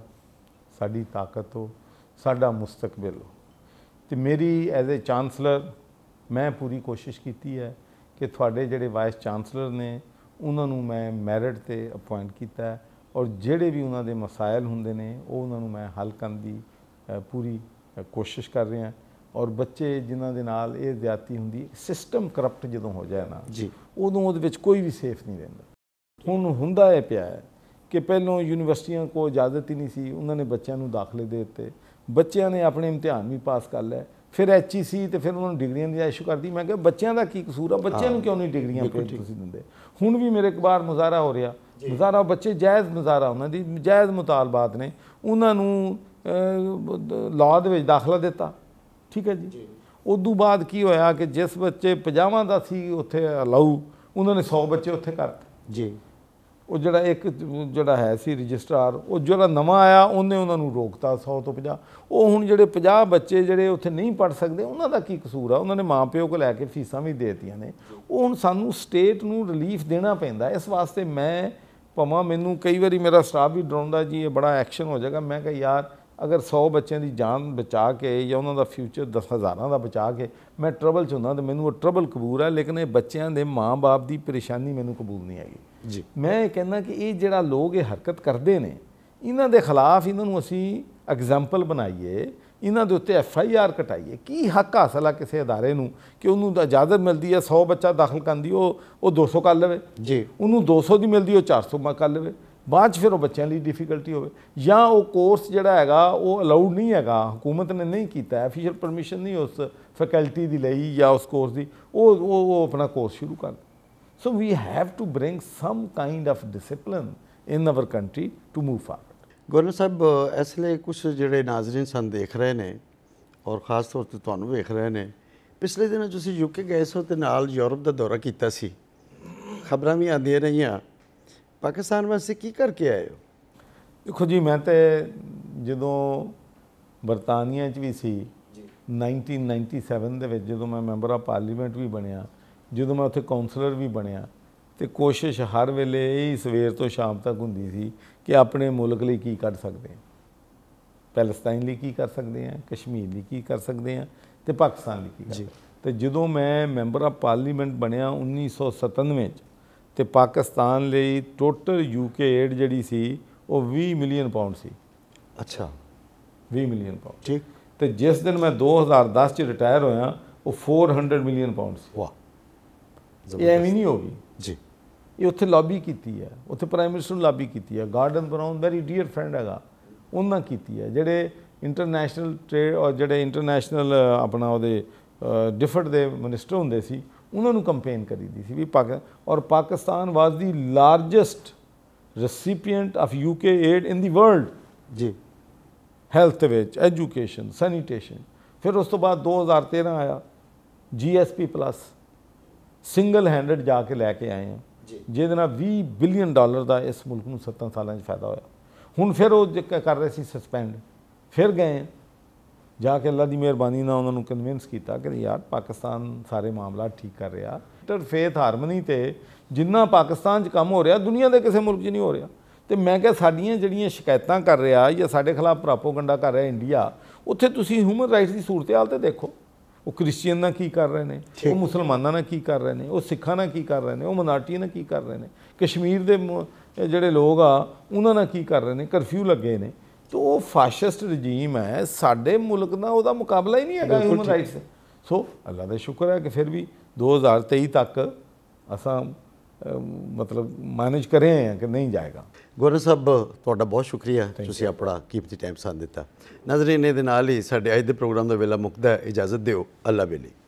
Speaker 2: ਸਾਡੀ ਤਾਕਤ ਹੋ ਸਾਡਾ ਮੁਸਤਕਬਲ ਹੋ ਤੇ ਮੇਰੀ ਐਜ਼ ਅ ਚਾਂਸਲਰ ਮੈਂ ਪੂਰੀ ਕੋਸ਼ਿਸ਼ ਕੀਤੀ ਹੈ ਕਿ ਤੁਹਾਡੇ ਜਿਹੜੇ ਵਾਈਸ ਚਾਂਸਲਰ ਨੇ ਉਹਨਾਂ ਨੂੰ ਮੈਂ ਮੈਰਿਟ ਤੇ ਅਪਾਇੰਟ ਕੀਤਾ ਹੈ ਔਰ ਜਿਹੜੇ ਵੀ ਉਹਨਾਂ ਦੇ ਮਸਾਇਲ ਹੁੰਦੇ ਨੇ ਉਹ ਉਹਨਾਂ ਨੂੰ ਮੈਂ ਹੱਲ ਕਰਨ ਦੀ ਪੂਰੀ ਕੋਸ਼ਿਸ਼ ਕਰ ਰਿਹਾ ਔਰ ਬੱਚੇ ਜਿਨ੍ਹਾਂ ਦੇ ਨਾਲ ਇਹ ਜ਼ਿਆਤੀ ਹੁੰਦੀ ਸਿਸਟਮ ਕਰਪਟ ਜਦੋਂ ਹੋ ਜਾਏ ਨਾ ਜੀ ਉਦੋਂ ਉਹਦੇ ਵਿੱਚ ਕੋਈ ਵੀ ਸੇਫ ਨਹੀਂ ਰਹਿੰਦਾ ਹੁਣ ਹੁੰਦਾ ਇਹ ਪਿਆ ਹੈ ਕਿ ਪਹਿਲਾਂ ਯੂਨੀਵਰਸਿਟੀਆਂ ਕੋ ਇਜਾਜ਼ਤ ਹੀ ਨਹੀਂ ਸੀ ਉਹਨਾਂ ਨੇ ਬੱਚਿਆਂ ਨੂੰ ਦਾਖਲੇ ਦੇ ਦਿੱਤੇ ਬੱਚਿਆਂ ਨੇ ਆਪਣੇ ਇਮਤਿਹਾਨ ਵੀ ਪਾਸ ਕਰ ਲਏ ਫਿਰ ਸੀ ਤੇ ਫਿਰ ਉਹਨਾਂ ਨੂੰ ਡਿਗਰੀਆਂ ਦੀ ਇਸ਼ੂ ਕਰਦੀ ਮੈਂ ਕਿਹਾ ਬੱਚਿਆਂ ਦਾ ਕੀ ਕਸੂਰ ਆ ਬੱਚਿਆਂ ਨੂੰ ਕਿਉਂ ਨਹੀਂ ਡਿਗਰੀਆਂ ਪੇ ਤੁਸੀਂ ਦਿੰਦੇ ਹੁਣ ਵੀ ਮੇਰੇ ਇੱਕ ਵਾਰ ਮੁਜ਼ਾਰਾ ਹੋ ਰਿਹਾ ਮੁਜ਼ਾਰਾ ਬੱਚੇ ਜਾਇਜ਼ ਮੁਜ਼ਾਰਾ ਉਹਨਾਂ ਦੀ ਜਾਇਜ਼ ਮੁਤਾਲਬਾਤ ਨੇ ਉਹਨਾਂ ਨੂੰ ਲਾਅ ਦੇ ਵਿੱਚ ਦਾਖਲਾ ਦਿੱਤਾ ਠੀਕ ਹੈ ਜੀ ਉਦੋਂ ਬਾਅਦ ਕੀ ਹੋਇਆ ਕਿ ਜਿਸ ਬੱਚੇ 50 ਦਾ ਸੀ ਉੱਥੇ ਅਲਾਉ ਉਹਨਾਂ ਨੇ 100 ਬੱਚੇ ਉੱਥੇ ਕਰਤੇ ਜੀ ਉਹ ਜਿਹੜਾ ਇੱਕ ਜਿਹੜਾ ਹੈ ਸੀ ਰਜਿਸਟਰਾਰ ਉਹ ਜਿਹੜਾ ਨਵਾਂ ਆਇਆ ਉਹਨੇ ਉਹਨਾਂ ਨੂੰ ਰੋਕਤਾ 100 ਤੋਂ 50 ਉਹ ਹੁਣ ਜਿਹੜੇ 50 ਬੱਚੇ ਜਿਹੜੇ ਉੱਥੇ ਨਹੀਂ ਪੜ ਸਕਦੇ ਉਹਨਾਂ ਦਾ ਕੀ ਕਸੂਰ ਆ ਉਹਨਾਂ ਨੇ ਮਾਪਿਓ ਕੋ ਲੈ ਕੇ ਫੀਸਾਂ ਵੀ ਦੇਤੀਆਂ ਨੇ ਉਹ ਹੁਣ ਸਾਨੂੰ ਸਟੇਟ ਨੂੰ ਰਿਲੀਫ ਦੇਣਾ ਪੈਂਦਾ ਇਸ ਵਾਸਤੇ ਮੈਂ ਪਮਾ ਮੈਨੂੰ ਕਈ ਵਾਰੀ ਮੇਰਾ ਸਟਾਫ ਵੀ ਡਰਾਉਂਦਾ ਜੀ ਇਹ ਬੜਾ ਐਕਸ਼ਨ ਹੋ ਜਾਏਗਾ ਮੈਂ ਕਿਹਾ ਯਾਰ ਅਗਰ 100 ਬੱਚਿਆਂ ਦੀ ਜਾਨ ਬਚਾ ਕੇ ਜਾਂ ਉਹਨਾਂ ਦਾ ਫਿਊਚਰ 10000 ਦਾ ਬਚਾ ਕੇ ਮੈਂ ਟਰਬਲ 'ਚ ਹੁੰਦਾ ਤੇ ਮੈਨੂੰ ਉਹ ਟਰਬਲ ਕਬੂਲ ਹੈ ਲੇਕਿਨ ਇਹ ਬੱਚਿਆਂ ਦੇ ਮਾਪੇ ਦੀ ਪਰੇਸ਼ਾਨੀ ਮੈਨੂੰ ਕਬੂਲ ਨਹੀਂ ਆਈ ਜੀ ਮੈਂ ਇਹ ਕਹਿੰਦਾ ਕਿ ਇਹ ਜਿਹੜਾ ਲੋਕ ਇਹ ਹਰਕਤ ਕਰਦੇ ਨੇ ਇਹਨਾਂ ਦੇ ਖਿਲਾਫ ਇਹਨਾਂ ਨੂੰ ਅਸੀਂ ਐਗਜ਼ਾਮਪਲ ਬਣਾਈਏ ਇਹਨਾਂ ਦੇ ਉੱਤੇ ਐਫ ਆਈ ਆਰ ਕਟਾਈਏ ਕੀ ਹੱਕ ਹਾਸਲ ਆ ਕਿਸੇ ادارے ਨੂੰ ਕਿ ਉਹਨੂੰ ਇਜਾਜ਼ਤ ਮਿਲਦੀ ਹੈ 100 ਬੱਚਾ ਦਾਖਲ ਕਰਨ ਦੀ ਉਹ ਉਹ 200 ਕਰ ਲਵੇ ਜੀ ਉਹਨੂੰ 200 ਦੀ ਮਿਲਦੀ ਉਹ 400 ਮਾ ਕਰ ਲਵੇ ਬਾਅਦ 'ਚ ਫਿਰ ਉਹ ਬੱਚਿਆਂ ਲਈ ਡਿਫਿਕਲਟੀ ਹੋਵੇ ਜਾਂ ਉਹ ਕੋਰਸ ਜਿਹੜਾ ਹੈਗਾ ਉਹ ਅਲਾਉਡ ਨਹੀਂ ਹੈਗਾ ਹਕੂਮਤ ਨੇ ਨਹੀਂ ਕੀਤਾ ਅਫੀਸ਼ੀਅਲ ਪਰਮਿਸ਼ਨ ਨਹੀਂ ਉਸ ਫੈਕਲਟੀ ਦੀ ਲਈ ਜਾਂ ਉਸ ਕੋਰਸ ਦੀ ਉਹ ਉਹ ਆਪਣਾ ਕੋਰਸ ਸ਼ੁਰੂ ਕਰ so we have to bring some kind
Speaker 1: of discipline in our country to move forward governor ਸਾਹਿਬ ਇਸ ਲਈ ਕੁਝ ਜਿਹੜੇ ਨਾਜ਼ਰੀਨ ਸਨ ਦੇਖ ਰਹੇ ਨੇ ਔਰ ਖਾਸ ਤੌਰ ਤੇ ਤੁਹਾਨੂੰ ਵੇਖ ਰਹੇ ਨੇ ਪਿਛਲੇ ਦਿਨ ਤੁਸੀਂ ਯੂਕੇ ਗਏ ਸੋ ਤੇ ਨਾਲ ਯੂਰਪ ਦਾ ਦੌਰਾ ਕੀਤਾ ਸੀ ਖਬਰਾਂ ਵੀ ਦੇ ਰਹੀਆਂ ਪਾਕਿਸਤਾਨ ਵਾਸਤੇ ਕੀ ਕਰਕੇ ਆਏ ਹੋ ਦੇਖੋ ਜੀ ਮੈਂ ਤੇ ਜਦੋਂ
Speaker 2: ਬਰਤਾਨੀਆ 'ਚ ਵੀ ਸੀ 1997 ਦੇ ਵਿੱਚ ਜਦੋਂ ਮੈਂ ਮੈਂਬਰ ਆਫ ਪਾਰਲੀਮੈਂਟ ਵੀ ਬਣਿਆ ਜਦੋਂ ਮੈਂ ਉੱਥੇ ਕਾਉਂਸਲਰ ਵੀ ਬਣਿਆ ਤੇ ਕੋਸ਼ਿਸ਼ ਹਰ ਵੇਲੇ ਹੀ ਸਵੇਰ ਤੋਂ ਸ਼ਾਮ ਤੱਕ ਹੁੰਦੀ ਸੀ ਕਿ ਆਪਣੇ ਮੁਲਕ ਲਈ ਕੀ ਕਰ ਸਕਦੇ ਹਾਂ ਪੈਲਸਤਾਈਨ ਲਈ ਕੀ ਕਰ ਸਕਦੇ ਹਾਂ ਕਸ਼ਮੀਰ ਲਈ ਕੀ ਕਰ ਸਕਦੇ ਹਾਂ ਤੇ ਪਾਕਿਸਤਾਨ ਲਈ ਕੀ ਜੀ ਤੇ ਜਦੋਂ ਮੈਂ ਮੈਂਬਰ ਆਫ ਪਾਰਲੀਮੈਂਟ ਬਣਿਆ 1997 ਵਿੱਚ ਤੇ ਪਾਕਿਸਤਾਨ ਲਈ ਟੋਟਲ ਯੂਕੇ ਏਡ ਜਿਹੜੀ ਸੀ ਉਹ 20 ਮਿਲੀਅਨ ਪਾਉਂਡ ਸੀ ਅੱਛਾ 20 ਮਿਲੀਅਨ ਪਾਉਂਡ ਠੀਕ ਤੇ ਜਿਸ ਦਿਨ ਮੈਂ 2010 ਚ ਰਿਟਾਇਰ ਹੋਇਆ ਉਹ 400 ਮਿਲੀਅਨ ਪਾਉਂਡ ਸੀ ਵਾਹ ਇਹ ਐਵੇਂ ਨਹੀਂ ਹੋਗੀ ਜੀ ਇਹ ਉੱਥੇ ਲੌਬੀ ਕੀਤੀ ਹੈ ਉੱਥੇ ਪ੍ਰਾਈਮ ਮਿਨਿਸਟਰ ਨੂੰ ਲੌਬੀ ਕੀਤੀ ਹੈ Gordon Brown very dear friend ਹੈਗਾ ਉਹਨਾਂ ਕੀਤੀ ਹੈ ਜਿਹੜੇ ਇੰਟਰਨੈਸ਼ਨਲ ਟ੍ਰੇਡ ਔਰ ਜਿਹੜੇ ਇੰਟਰਨੈਸ਼ਨਲ ਆਪਣਾ ਉਹਦੇ ਡਿਫਰਡ ਦੇ ਮਿਨਿਸਟਰ ਹੁੰਦੇ ਸੀ ਉਹਨਾਂ ਨੂੰ ਕੰਪੇਨ ਕਰੀਦੀ ਸੀ ਵੀ ਪਾਕ ਔਰ Pakistan was the largest recipient of UK aid in the world ਜੀ ਹੈਲਥ ਵਿੱਚ ਐਜੂਕੇਸ਼ਨ ਸੈਨੀਟੇਸ਼ਨ ਫਿਰ ਉਸ ਤੋਂ ਬਾਅਦ 2013 ਆਇਆ ਜੀਐਸਪੀ ਪਲੱਸ ਸਿੰਗਲ ਹੈਂਡਡ ਜਾ ਕੇ ਲੈ ਕੇ ਆਏ ਆ ਜਿਹਦੇ ਨਾਲ 20 ਬਿਲੀਅਨ ਡਾਲਰ ਦਾ ਇਸ ਮੁਲਕ ਨੂੰ 7 ਸਾਲਾਂ 'ਚ ਫਾਇਦਾ ਹੋਇਆ ਹੁਣ ਫਿਰ ਉਹ ਕਰ ਰਹੇ ਸੀ ਸਸਪੈਂਡ ਫਿਰ ਗਏ ਜਾ ਕੇ ਅੱਲਾ ਦੀ ਮਿਹਰਬਾਨੀ ਨਾਲ ਉਹਨਾਂ ਨੂੰ ਕਨਵਿੰਸ ਕੀਤਾ ਕਿ ਯਾਰ ਪਾਕਿਸਤਾਨ ਸਾਰੇ ਮਾਮਲਾ ਠੀਕ ਕਰ ਰਿਹਾ ਇੰਟਰ ਫੇਥ ਹਾਰਮਨੀ ਤੇ ਜਿੰਨਾ ਪਾਕਿਸਤਾਨ 'ਚ ਕੰਮ ਹੋ ਰਿਹਾ ਦੁਨੀਆ ਦੇ ਕਿਸੇ ਮੁਲਕ 'ਚ ਨਹੀਂ ਹੋ ਰਿਹਾ ਤੇ ਮੈਂ ਕਿਹਾ ਸਾਡੀਆਂ ਜਿਹੜੀਆਂ ਸ਼ਿਕਾਇਤਾਂ ਕਰ ਰਿਹਾ ਜਾਂ ਸਾਡੇ ਖਿਲਾਫ ਪ੍ਰੋਪਾਗੈਂਡਾ ਕਰ ਰਿਹਾ ਇੰਡੀਆ ਉੱਥੇ ਤੁਸੀਂ ਹਿਊਮਨ ਰਾਈਟਸ ਦੀ ਸੂਰਤ-ਹਾਲ ਤੇ ਦੇਖੋ ਉਹ ਕ੍ਰਿਸਚੀਅਨ ਨਾਲ ਕੀ ਕਰ ਰਹੇ ਨੇ ਉਹ ਮੁਸਲਮਾਨਾਂ ਨਾਲ ਕੀ ਕਰ ਰਹੇ ਨੇ ਉਹ ਸਿੱਖਾਂ ਨਾਲ ਕੀ ਕਰ ਰਹੇ ਨੇ ਉਹ ਮਨਾਰਟੀ ਨਾਲ ਕੀ ਕਰ ਰਹੇ ਨੇ ਕਸ਼ਮੀਰ ਦੇ ਜਿਹੜੇ ਲੋਕ ਆ ਉਹਨਾਂ ਨਾਲ ਕੀ ਕਰ ਰਹੇ ਨੇ ਕਰਫਿਊ ਲੱਗੇ ਨੇ ਤੋ ਉਹ ਫਾਸ਼ਿਸਟ ਰਜੀਮ ਹੈ ਸਾਡੇ ਮੁਲਕ ਦਾ ਉਹਦਾ ਮੁਕਾਬਲਾ ਹੀ ਨਹੀਂ ਹੈਗਾ ਹਿਊਮਨ ਰਾਈਟਸ ਸੋ ਅੱਲਾ ਦਾ ਸ਼ੁਕਰ
Speaker 1: ਹੈ ਕਿ ਫਿਰ ਵੀ 2023 ਤੱਕ ਅਸਾਂ ਮਤਲਬ ਮੈਨੇਜ ਕਰ ਰਹੇ ਹਾਂ ਕਿ ਨਹੀਂ ਜਾਏਗਾ ਗੁਰੂ ਸਾਹਿਬ ਤੁਹਾਡਾ ਬਹੁਤ ਸ਼ੁਕਰੀਆ ਤੁਸੀਂ ਆਪਣਾ ਕੀਮਤੀ ਟਾਈਮ ਸਾਨੂੰ ਦਿੱਤਾ ਨਾਜ਼ਰੀਨ ਦੇ ਨਾਲ ਹੀ ਸਾਡੇ ਅੱਜ ਦੇ ਪ੍ਰੋਗਰਾਮ ਦਾ ਵੇਲਾ ਮੁਕਦਾ ਹੈ ਇਜਾਜ਼ਤ ਦਿਓ ਅੱਲਾ ਬੇਲੀ